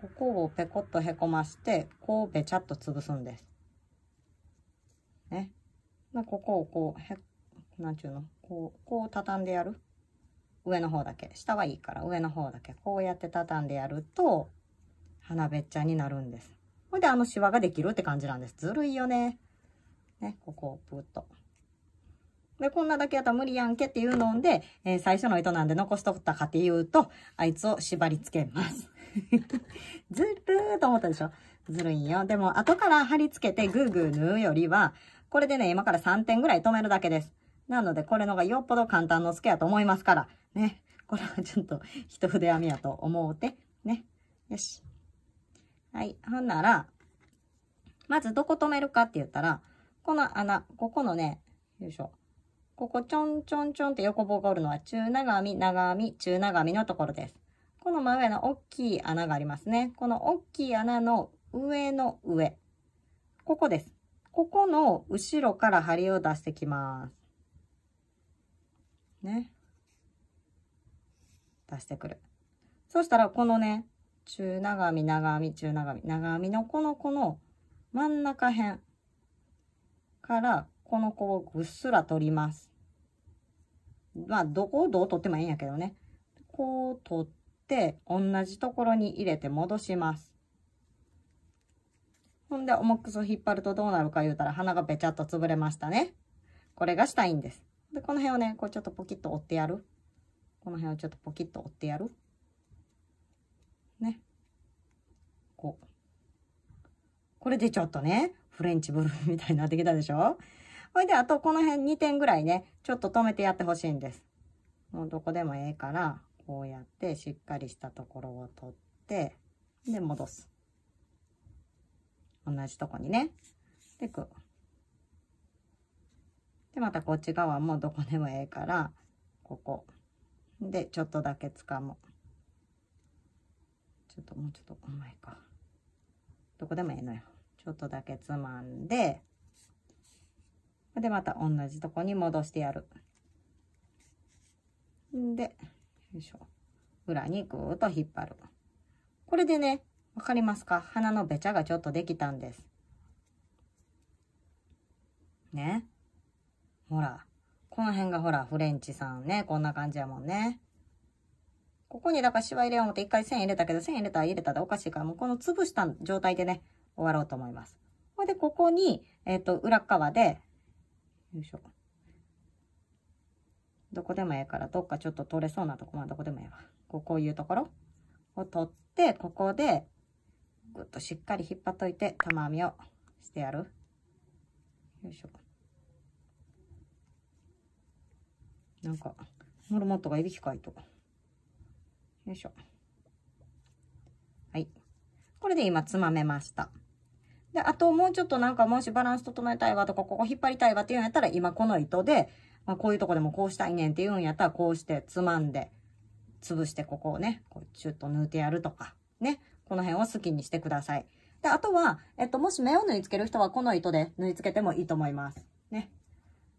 う。ここをペコッとへこまして、こうべちゃっと潰すんです。ね。まあ、ここをこう、へ、なんちゅうのこう、こう畳んでやる。上の方だけ。下はいいから上の方だけ。こうやって畳んでやると、花べっちゃになるんです。ほいであのシワができるって感じなんです。ずるいよね。ね、ここをプーッと。で、こんなだけやったら無理やんけっていうので、えー、最初の糸なんで残しとったかっていうと、あいつを縛り付けます。ずるーと思ったでしょずるいんよ。でも、後から貼り付けてぐーグー縫うよりは、これでね、今から3点ぐらい止めるだけです。なので、これのがよっぽど簡単のスケやと思いますから、ね。これはちょっと、一筆編みやと思うて、ね。よし。はい。ほんなら、まずどこ止めるかって言ったら、この穴、ここのね、よいしょ。ここちょんちょんちょんって横棒がおるのは中長編み、長編み、中長編みのところです。この真上の大きい穴がありますね。この大きい穴の上の上。ここです。ここの後ろから針を出してきます。ね。出してくる。そしたらこのね、中長編み、長編み、中長編み、長編みのこの子の真ん中辺からこの子をぐっすら取ります。まあ、どこをどう取ってもいいんやけどね。こう取って、同じところに入れて戻します。ほんで、重くそ引っ張るとどうなるか言うたら、鼻がべちゃっと潰れましたね。これがしたいんです。で、この辺をね、こうちょっとポキッと折ってやる。この辺をちょっとポキッと折ってやる。ね。こう。これでちょっとね、フレンチブルーみたいになってきたでしょほいで、あとこの辺2点ぐらいね、ちょっと止めてやってほしいんです。もうどこでもええから、こうやってしっかりしたところを取って、で、戻す。同じとこにね。で、こう。で、またこっち側もどこでもええから、ここ。で、ちょっとだけ掴む。ちょっともうちょっといかどこでもいいのよちょっとだけつまんででまた同じとこに戻してやるでよいしょ裏にぐーっと引っ張るこれでね分かりますか鼻のべちゃがちょっとできたんですねほらこの辺がほらフレンチさんねこんな感じやもんねここにだからシワ入れよう思って一回線入れたけど、線入れたら入れたらおかしいから、もうこの潰した状態でね、終わろうと思います。ほれで、ここに、えっ、ー、と、裏側で、よいしょ。どこでもええから、どっかちょっと取れそうなとこ、まあどこでもええわ。こう、こういうところを取って、ここで、ぐっとしっかり引っ張っといて、玉編みをしてやる。よいしょ。なんか、モルモットがいびきかいと。よいしょ。はい。これで今つまめました。で、あともうちょっとなんかもしバランス整えたいわとか、ここ引っ張りたいわっていうんやったら、今この糸で、まあ、こういうとこでもこうしたいねんっていうんやったら、こうしてつまんで、潰してここをね、こうちょっと縫うてやるとか、ね。この辺を好きにしてください。で、あとは、えっと、もし目を縫い付ける人はこの糸で縫い付けてもいいと思います。ね。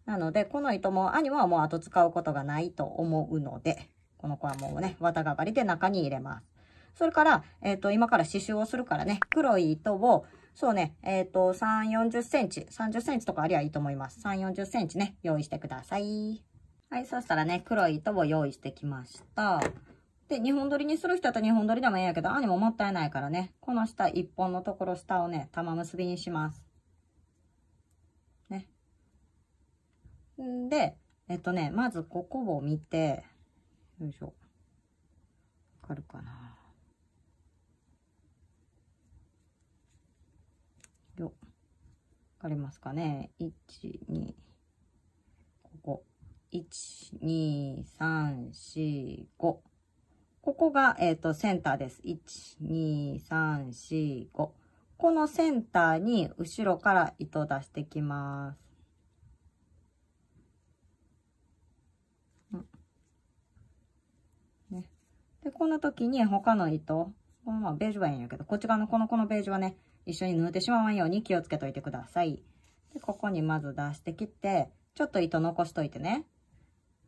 なので、この糸も兄はもう後使うことがないと思うので、この子はもうね、綿がかりで中に入れます。それから、えっ、ー、と、今から刺繍をするからね、黒い糸を、そうね、えっ、ー、と、3、40センチ、30センチとかありゃいいと思います。3、40センチね、用意してください。はい、そしたらね、黒い糸を用意してきました。で、2本取りにする人だったら2本取りでもいいんやけど、兄ももったいないからね、この下1本のところ下をね、玉結びにします。ね。んで、えっとね、まずここを見て、よいしょ。わかるかなよ。わかりますかね ?1、2、ここ。1、2、3、4、5。ここが、えっ、ー、と、センターです。1、2、3、4、5。このセンターに後ろから糸出してきます。で、この時に他の糸、ままベージュはいいんやけど、こっち側のこのこのベージュはね、一緒に縫ってしまわんように気をつけといてください。で、ここにまず出してきて、ちょっと糸残しといてね。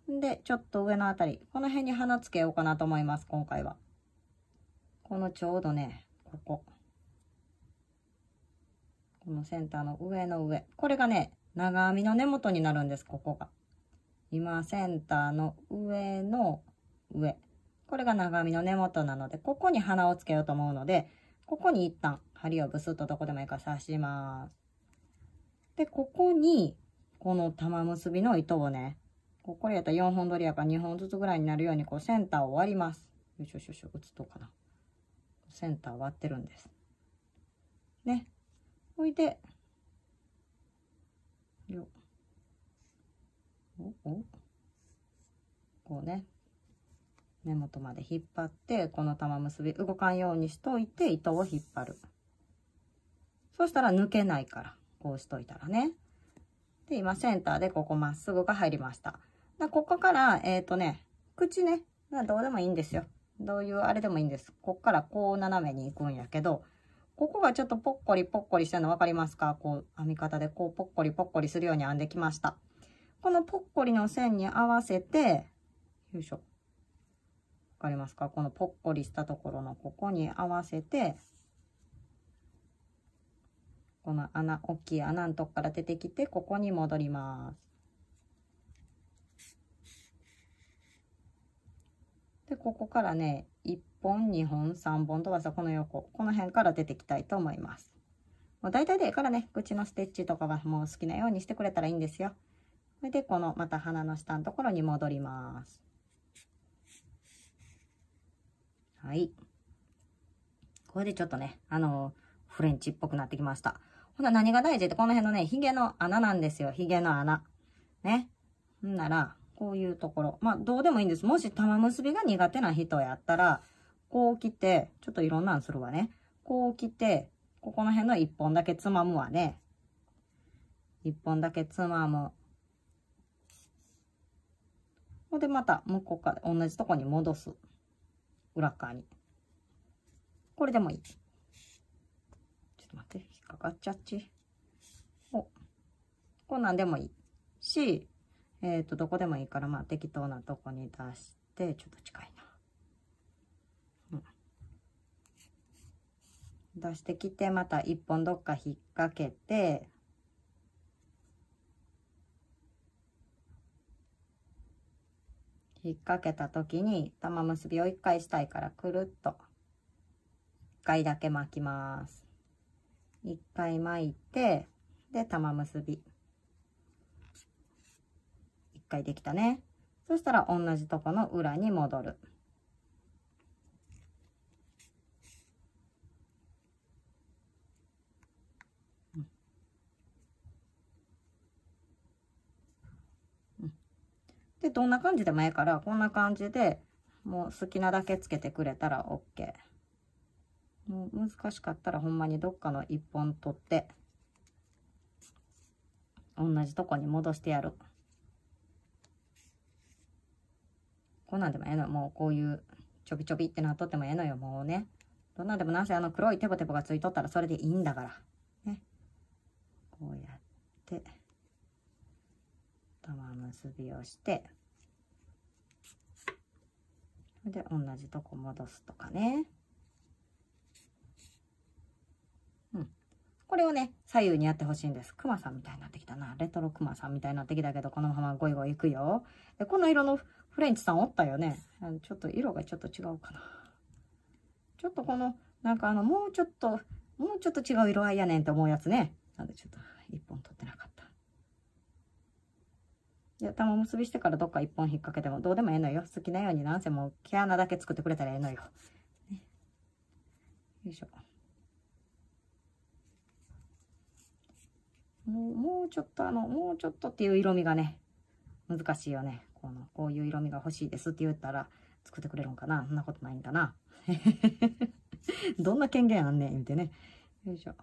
で、ちょっと上のあたり、この辺に花つけようかなと思います、今回は。このちょうどね、ここ。このセンターの上の上。これがね、長編みの根元になるんです、ここが。今、センターの上の上。これが長編みの根元なので、ここに鼻をつけようと思うので、ここに一旦針をブスッとどこでもいいから刺します。で、ここに、この玉結びの糸をね、これやったら4本取りやから2本ずつぐらいになるように、こうセンターを割ります。よいしょよいしょ、打つとかな。センター割ってるんです。ね。ほいで、よおおこうね根元まで引っ張ってこの玉結び動かんようにしといて糸を引っ張るそしたら抜けないからこうしといたらねで今センターでここまっすぐが入りましたでここからえっ、ー、とね口ねどうでもいいんですよどういうあれでもいいんですこっからこう斜めに行くんやけどここがちょっとポッコリポッコリしたの分かりますかこう編み方でこうポッコリポッコリするように編んできました。このポッコリの線に合わせて、よいしょ。かりますかこのぽっこりしたところのここに合わせて、この穴、大きい穴のとこから出てきて、ここに戻ります。で、ここからね、1本、2本、3本とはさ、この横、この辺から出てきたいと思います。もう大体でええからね、口のステッチとかはもう好きなようにしてくれたらいいんですよ。それで、このまた鼻の下のところに戻ります。はい。これでちょっとね、あのー、フレンチっぽくなってきました。ほな、何が大事って、この辺のね、ヒゲの穴なんですよ。ヒゲの穴。ね。んなら、こういうところ。まあ、どうでもいいんです。もし玉結びが苦手な人やったら、こう来て、ちょっといろんなんするわね。こう来て、ここの辺の一本だけつまむわね。一本だけつまむ。ほんで、また向こうから同じとこに戻す。裏側に。これでもいい。ちょっと待って、引っかかっちゃっち。お。こんなんでもいい。し、えっ、ー、と、どこでもいいから、まあ、適当なとこに出して、ちょっと近いな。うん。出してきて、また一本どっか引っ掛けて、引っ掛けた時に玉結びを1回したいからくるっと1回だけ巻きます。1回巻いて、で玉結び。1回できたね。そしたら同じとこの裏に戻る。で、どんな感じでもええから、こんな感じで、もう好きなだけつけてくれたら OK。もう難しかったらほんまにどっかの一本取って、同じとこに戻してやる。こんなんでもええのもうこういうちょびちょびってなっとってもええのよ、もうね。どんなんでもなんせあの黒いテボテボがついとったらそれでいいんだから。ね。こうやって。玉結びをしてで同じとこ戻すとかねうんこれをね左右にやってほしいんですクマさんみたいになってきたなレトロクマさんみたいになってきたけどこのままゴイゴイいくよでこの色のフレンチさんおったよねちょっと色がちょっと違うかなちょっとこのなんかあのもうちょっともうちょっと違う色合いやねんって思うやつねなんでちょっと玉結びしてからどっか一本引っ掛けてもどうでもええのよ。好きなようになんせもう毛穴だけ作ってくれたらええのよ。ね、よいしょ。もう、もうちょっとあの、もうちょっとっていう色味がね、難しいよね。この、こういう色味が欲しいですって言ったら作ってくれるんかな。そんなことないんかな。どんな権限あんねん、言うてね。よいしょ。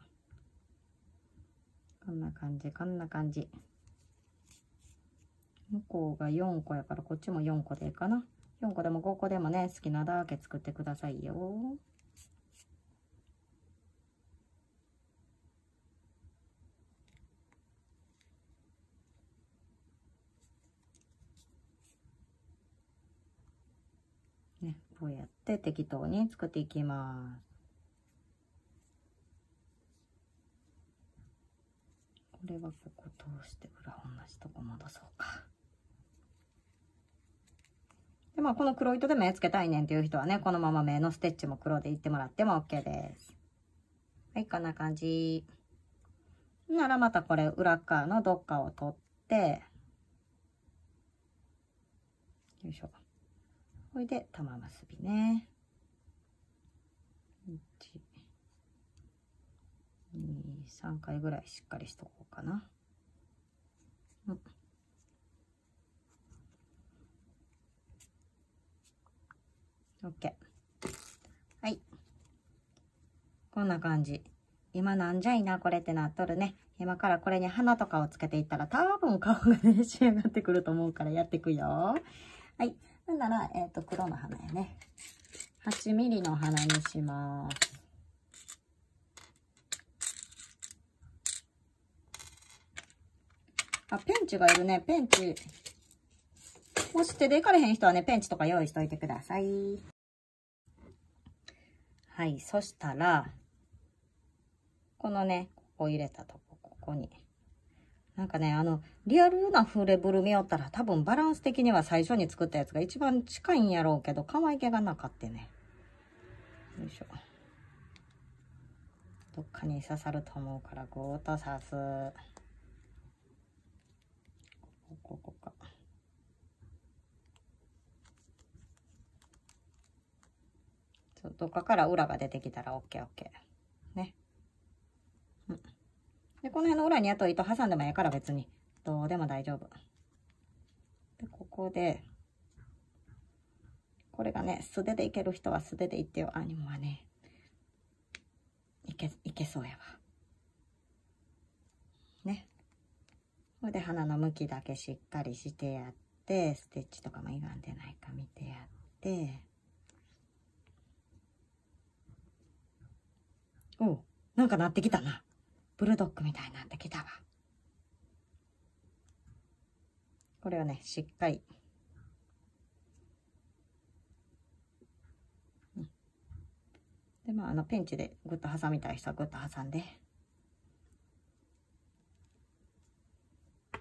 こんな感じ、こんな感じ。向こうが4個やからこっちも4個でいいかな4個でも5個でもね好きなだけ作ってくださいよね、こうやって適当に作っていきますこれはここ通して裏同じとこ戻そうか。で、まあ、この黒糸で目つけたいねんっていう人はね、このまま目のステッチも黒でいってもらっても OK です。はい、こんな感じ。ならまたこれ裏側のどっかを取って、よいしょ。これで玉結びね。1、2、3回ぐらいしっかりしとこうかな。OK。はい。こんな感じ。今なんじゃいな、これってなっとるね。今からこれに花とかをつけていったら多分顔がね、仕上がってくると思うからやっていくよ。はい。なんなら、えっ、ー、と、黒の花やね。8ミリの花にします。あ、ペンチがいるね。ペンチもし手でいかれへん人はね、ペンチとか用意しといてください。はい、そしたら、このね、ここ入れたとこ、ここに。なんかね、あの、リアルなフレブル見よったら多分バランス的には最初に作ったやつが一番近いんやろうけど、可愛げがなかってね。よいしょ。どっかに刺さると思うから、ぐーっと刺す。こここどっかから裏が出てきたら OKOK、OK OK。ね。で、この辺の裏にあと糸挟んでもええから別に。どうでも大丈夫。で、ここで、これがね、素手でいける人は素手でいってよ、アニモはね。いけ、いけそうやわ。ね。これで鼻の向きだけしっかりしてやって、ステッチとかも歪んでないか見てやって、おなんか鳴ってきたな。ブルドッグみたいになってきたわ。これをね、しっかり。で、まあ、あの、ペンチでぐっと挟みたい人はぐっと挟んで。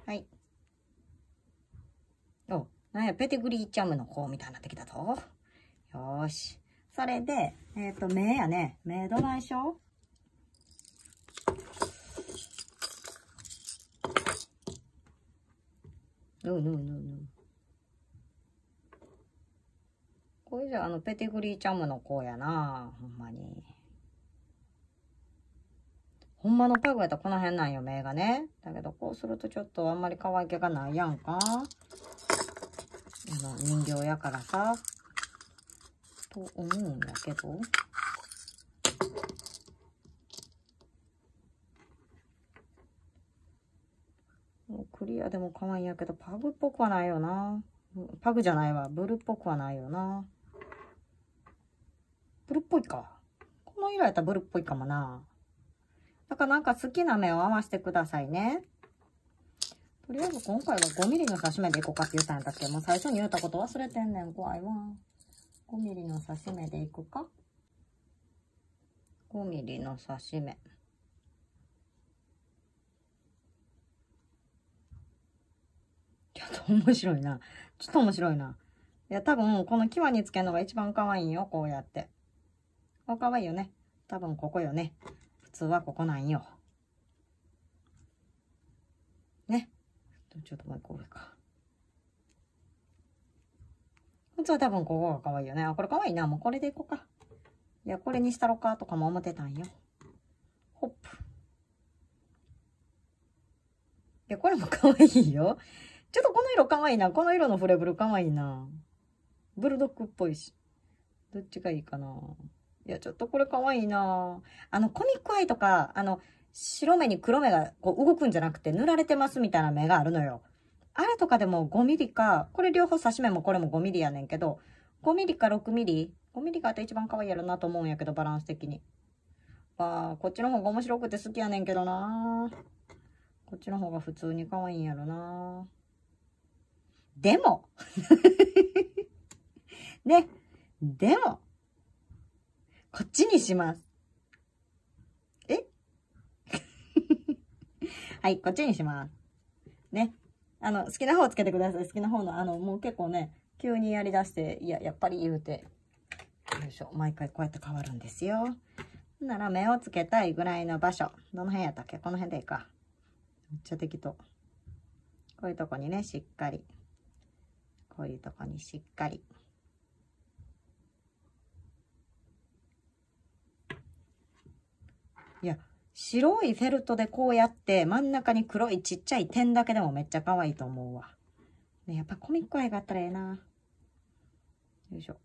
はい。お、なんや、ペテグリーチャムの子みたいになってきたぞ。よし。それで、えっ、ー、と、目やね。目どないしょ No, no, no, no. これじゃあのペテグリーチャムの子やなほんまに。ほんまのパグやったらこの辺なんよ、目がね。だけど、こうするとちょっとあんまり可愛げがないやんか。あの、人形やからさ。と思うんやけど。いや、でも可愛いんやけど、パグっぽくはないよな。パグじゃないわ。ブルっぽくはないよな。ブルっぽいか。この色やったらブルっぽいかもな。だからなんか好きな目を合わせてくださいね。とりあえず今回は 5mm の刺し目でいこうかって言ったんだったっけもう最初に言ったこと忘れてんねん。怖いわ。5mm の刺し目でいくか ?5mm の刺し目。ょっと面白いな。ちょっと面白いな。いや、多分、この際につけるのが一番可愛いよ、こうやって。こ可愛いよね。多分、ここよね。普通はここなんよ。ね。ちょっともう一個上か。普通は多分、ここが可愛いよね。あ、これ可愛いな。もうこれでいこうか。いや、これにしたろか、とかも思ってたんよ。ほっぷ。いや、これも可愛いよ。ちょっとこの色かわいいな。この色のフレブルかわいいな。ブルドッグっぽいし。どっちがいいかな。いや、ちょっとこれかわいいな。あの、コミックアイとか、あの、白目に黒目がこう動くんじゃなくて塗られてますみたいな目があるのよ。あれとかでも5ミリか、これ両方刺し目もこれも5ミリやねんけど、5ミリか6ミリ ?5 ミリがあって一番可愛いやろなと思うんやけど、バランス的に。わあ、こっちの方が面白くて好きやねんけどなこっちの方が普通に可愛いんやろなでも ね。でも、こっちにします。え はい、こっちにします。ね。あの、好きな方をつけてください。好きな方の、あの、もう結構ね、急にやりだして、いや、やっぱり言うて、よいしょ、毎回こうやって変わるんですよ。なら目をつけたいぐらいの場所。どの辺やったっけこの辺でいいか。めっちゃ適当。こういうとこにね、しっかり。こういうとこにしっかりいや白いフェルトでこうやって真ん中に黒いちっちゃい点だけでもめっちゃ可愛いと思うわ、ね、やっぱコミックアイがあったらええなよいしょ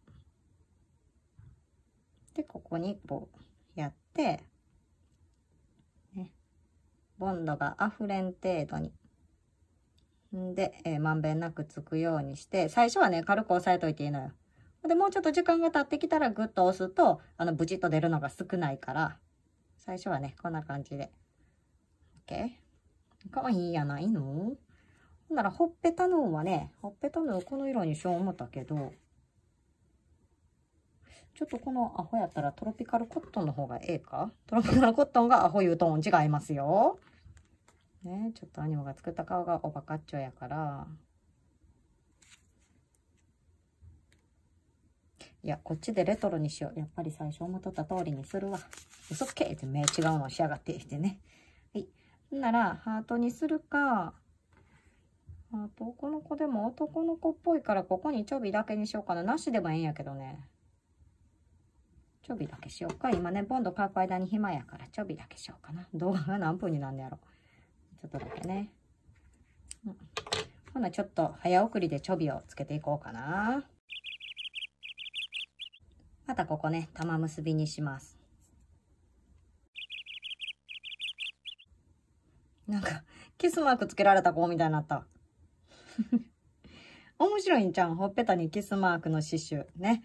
でここにこうやって、ね、ボンドがあふれん程度にんで、えー、まんべんなくつくようにして、最初はね、軽く押さえといていいのよ。で、もうちょっと時間が経ってきたらグッと押すと、あの、ブチッと出るのが少ないから、最初はね、こんな感じで。OK? かわいいやないのほんなら、ほっぺたのはね、ほっぺたのこの色にしよう思ったけど、ちょっとこのアホやったらトロピカルコットンの方がええかトロピカルコットンがアホ言うと違いますよ。ね、ちょっとアニマが作った顔がおバカっちょやから。いや、こっちでレトロにしよう。やっぱり最初思っとった通りにするわ。嘘っけって目違うの仕上がってきてね。はい。なら、ハートにするか、あト男の子でも男の子っぽいから、ここにちょびだけにしようかな。なしでもええんやけどね。ちょびだけしようか。今ね、ボンド書く間に暇やから、ちょびだけしようかな。動画が何分になんねやろ。ちょっとだけね。うん、ほな、ちょっと早送りでちょびをつけていこうかな。またここね、玉結びにします。なんか、キスマークつけられた子みたいになった。面白いんちゃん。ほっぺたにキスマークの刺繍。ね。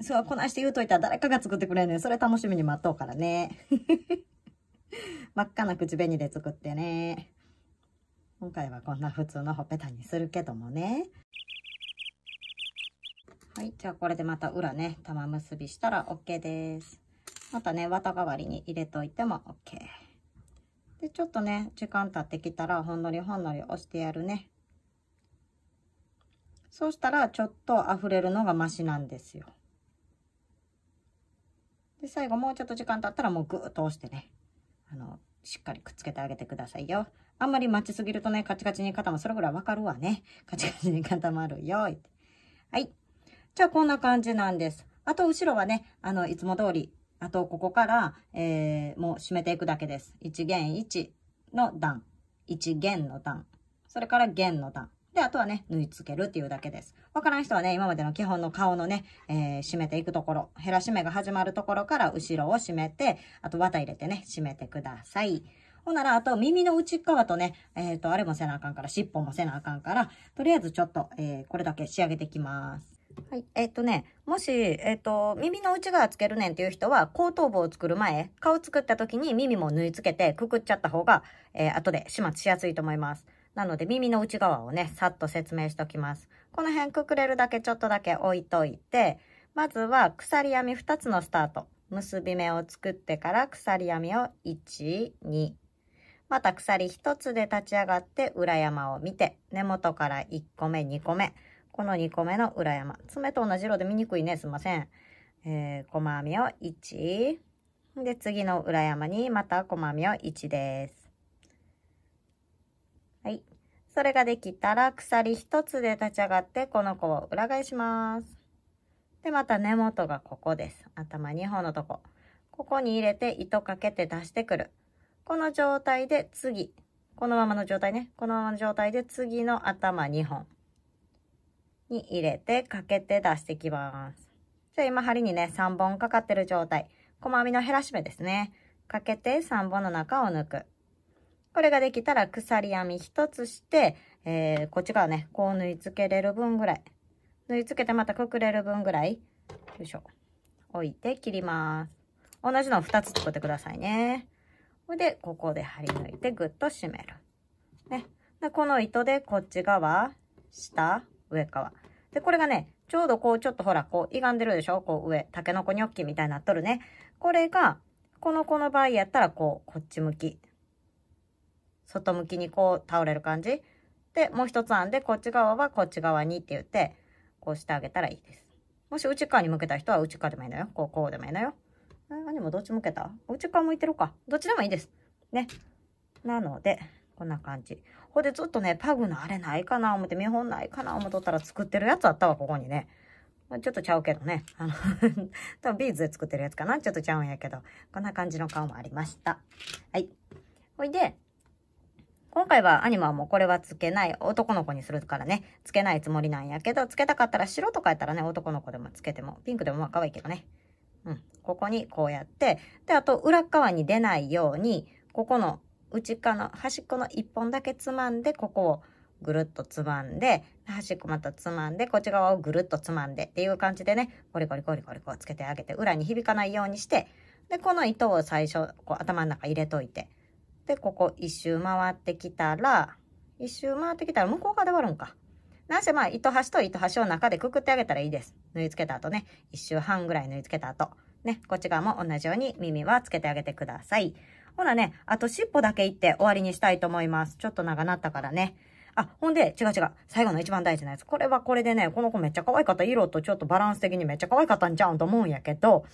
そう、こなして言うといたら誰かが作ってくれんねん。それ楽しみに待っとうからね。真っ赤な口紅で作ってね。今回はこんな普通のほっぺたにするけどもね。はい。じゃあこれでまた裏ね、玉結びしたら OK です。またね、綿代わりに入れといても OK。で、ちょっとね、時間経ってきたら、ほんのりほんのり押してやるね。そうしたら、ちょっと溢れるのがマシなんですよ。で、最後もうちょっと時間経ったら、もうぐーっと押してね、あの、しっかりくっつけてあげてくださいよ。あんまり待ちすぎるとね、カチカチに固まる。それぐらいわかるわね。カチカチに固まるよ。はい。じゃあ、こんな感じなんです。あと、後ろはね、あの、いつも通り、あと、ここから、えー、もう締めていくだけです。1弦1の段。1弦の段。それから弦の段。で、あとはね、縫い付けるっていうだけです。わからん人はね、今までの基本の顔のね、えー、締めていくところ、減らし目が始まるところから後ろを締めて、あと綿入れてね、締めてください。ほんなら、あと耳の内側とね、えっ、ー、と、あれもせなあかんから、尻尾もせなあかんから、とりあえずちょっと、えー、これだけ仕上げていきます。はい。えっ、ー、とね、もし、えっ、ー、と、耳の内側つけるねんっていう人は、後頭部を作る前、顔作った時に耳も縫い付けてくくっちゃった方が、えー、後で始末しやすいと思います。なので、耳の内側をね、さっと説明しときます。この辺くくれるだけちょっとだけ置いといて、まずは鎖編み2つのスタート。結び目を作ってから鎖編みを1、2、また鎖1つで立ち上がって裏山を見て、根元から1個目、2個目、この2個目の裏山。爪と同じ色で見にくいね、すいません。えー、細編みを1。で、次の裏山にまた細編みを1です。はい。それができたら鎖1つで立ち上がってこの子を裏返します。で、また根元がここです。頭2本のとこ。ここに入れて糸かけて出してくる。この状態で次、このままの状態ね、このままの状態で次の頭2本に入れてかけて出してきます。じゃあ今針にね、3本かかってる状態。細編みの減らし目ですね。かけて3本の中を抜く。これができたら鎖編み1つして、えー、こっち側ね、こう縫い付けれる分ぐらい。縫い付けてまたくくれる分ぐらい。よいしょ。置いて切ります。同じのを2つ作ってくださいね。で、ここで張り抜いてぐっと締める。ね。で、この糸でこっち側、下、上側。で、これがね、ちょうどこう、ちょっとほら、こう、歪んでるでしょこう、上、タケノコニョッキみたいになっとるね。これが、この子の場合やったら、こう、こっち向き。外向きにこう、倒れる感じ。で、もう一つ編んで、こっち側はこっち側にって言って、こうしてあげたらいいです。もし内側に向けた人は内側でもいいのよ。こう、こうでもいいのよ。前はにもどっち向けたお家側向いてるか。どっちでもいいです。ね。なので、こんな感じ。ほんで、ちょっとね、パグのあれないかな思って、見本ないかな思っとったら作ってるやつあったわ、ここにね。ちょっとちゃうけどね。あの 多分ビーズで作ってるやつかな。ちょっとちゃうんやけど。こんな感じの顔もありました。はい。ほいで、今回はアニマはもうこれはつけない、男の子にするからね、つけないつもりなんやけど、つけたかったら白とかやったらね、男の子でもつけても、ピンクでもまあ可愛いけどね。うん、ここにこうやって、で、あと裏側に出ないように、ここの内側の端っこの1本だけつまんで、ここをぐるっとつまんで、端っこまたつまんで、こっち側をぐるっとつまんでっていう感じでね、コリコリコリコリこうつけてあげて、裏に響かないようにして、で、この糸を最初、こう頭の中入れといて、で、ここ一周回ってきたら、一周回ってきたら向こう側で割るんか。なんせまあ、糸端と糸端を中でくくってあげたらいいです。縫い付けた後ね、一周半ぐらい縫い付けた後。ね、こっち側も同じように耳はつけてあげてください。ほらね、あと尻尾だけいって終わりにしたいと思います。ちょっと長なったからね。あ、ほんで、違う違う。最後の一番大事なやつ。これはこれでね、この子めっちゃ可愛かった。色とちょっとバランス的にめっちゃ可愛かったんちゃうんと思うんやけど、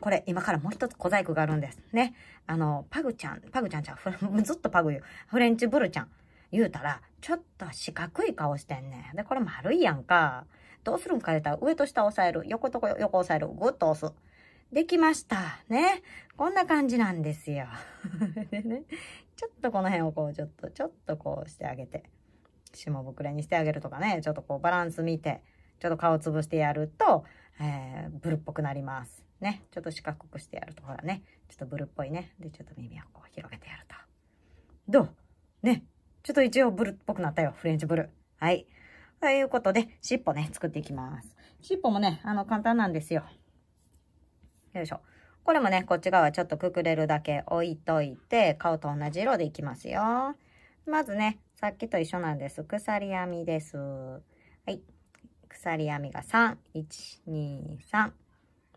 これ、今からもう一つ小細工があるんです。ね。あの、パグちゃん、パグちゃんちゃん、ずっとパグう。フレンチブルちゃん。言うたら、ちょっと四角い顔してんねで、これ丸いやんか。どうするんか言うたら、上と下押さえる。横と横押さえる。ぐっと押す。できました。ね。こんな感じなんですよ。でね、ちょっとこの辺をこう、ちょっと、ちょっとこうしてあげて、下膨くれにしてあげるとかね、ちょっとこうバランス見て、ちょっと顔潰してやると、えー、ブルっぽくなります。ね。ちょっと四角くしてやると、ほらね、ちょっとブルっぽいね。で、ちょっと耳をこう広げてやると。どうね。ちょっと一応ブルっぽくなったよ。フレンチブル。はい。ということで、尻尾ね、作っていきます。尻尾もね、あの、簡単なんですよ。よいしょ。これもね、こっち側ちょっとくくれるだけ置いといて、顔と同じ色でいきますよ。まずね、さっきと一緒なんです。鎖編みです。はい。鎖編みが3、1、2、3。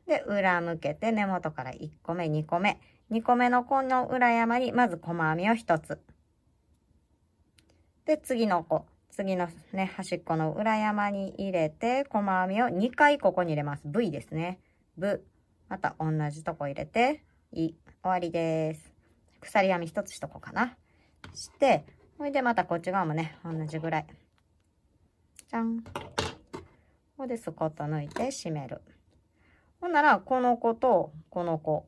で、裏向けて根元から1個目、2個目。2個目のこの裏山に、まず細編みを1つ。で、次の子。次のね、端っこの裏山に入れて、細編みを2回ここに入れます。V ですね。V。また同じとこ入れて、い、終わりです。鎖編み一つしとこうかな。して、ほいでまたこっち側もね、同じぐらい。じゃん。ほいで、スコッと抜いて締める。ほんなら、この子と、この子、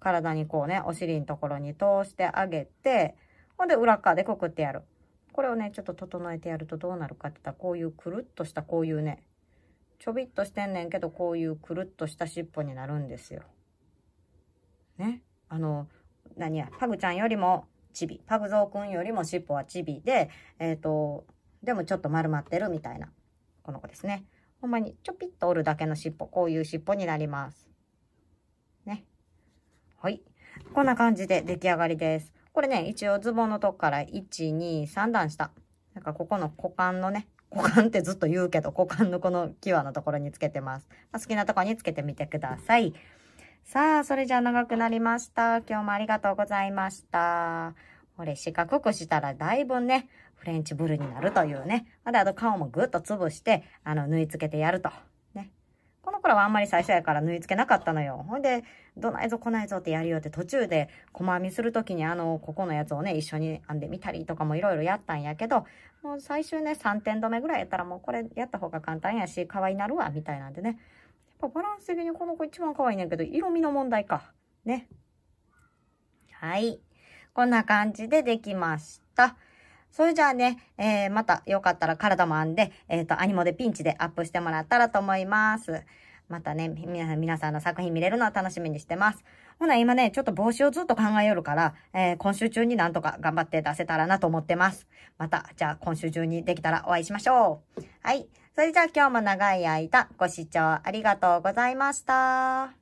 体にこうね、お尻のところに通してあげて、ほんで、裏側でくくってやる。これをね、ちょっと整えてやるとどうなるかって言ったら、こういうくるっとしたこういうね、ちょびっとしてんねんけど、こういうくるっとした尻尾になるんですよ。ね。あの、何や、パグちゃんよりもチビ、パグゾウくんよりも尻尾はチビで、えっ、ー、と、でもちょっと丸まってるみたいな、この子ですね。ほんまにちょぴっと折るだけの尻尾、こういう尻尾になります。ね。はい。こんな感じで出来上がりです。これね、一応ズボンのとこから1、2、3段下。なんかここの股間のね、股間ってずっと言うけど、股間のこのキワのところにつけてます。まあ、好きなところにつけてみてください。さあ、それじゃあ長くなりました。今日もありがとうございました。これ四角くしたらだいぶね、フレンチブルになるというね。だあと顔もぐっと潰して、あの、縫い付けてやると。この頃はあんまり最初やから縫い付けなかったのよ。ほんで、どないぞこないぞってやるよって途中で細編みするときにあの、ここのやつをね、一緒に編んでみたりとかもいろいろやったんやけど、もう最終ね、3点止めぐらいやったらもうこれやった方が簡単やし、可愛いなるわ、みたいなんでね。やっぱバランス的にこの子一番可愛いねんけど、色味の問題か。ね。はい。こんな感じでできました。それじゃあね、えー、またよかったら体も編んで、えっ、ー、と、アニモでピンチでアップしてもらったらと思います。またね、皆さん、皆さんの作品見れるのは楽しみにしてます。ほな、今ね、ちょっと帽子をずっと考えよるから、えー、今週中になんとか頑張って出せたらなと思ってます。また、じゃあ今週中にできたらお会いしましょう。はい。それじゃあ今日も長い間ご視聴ありがとうございました。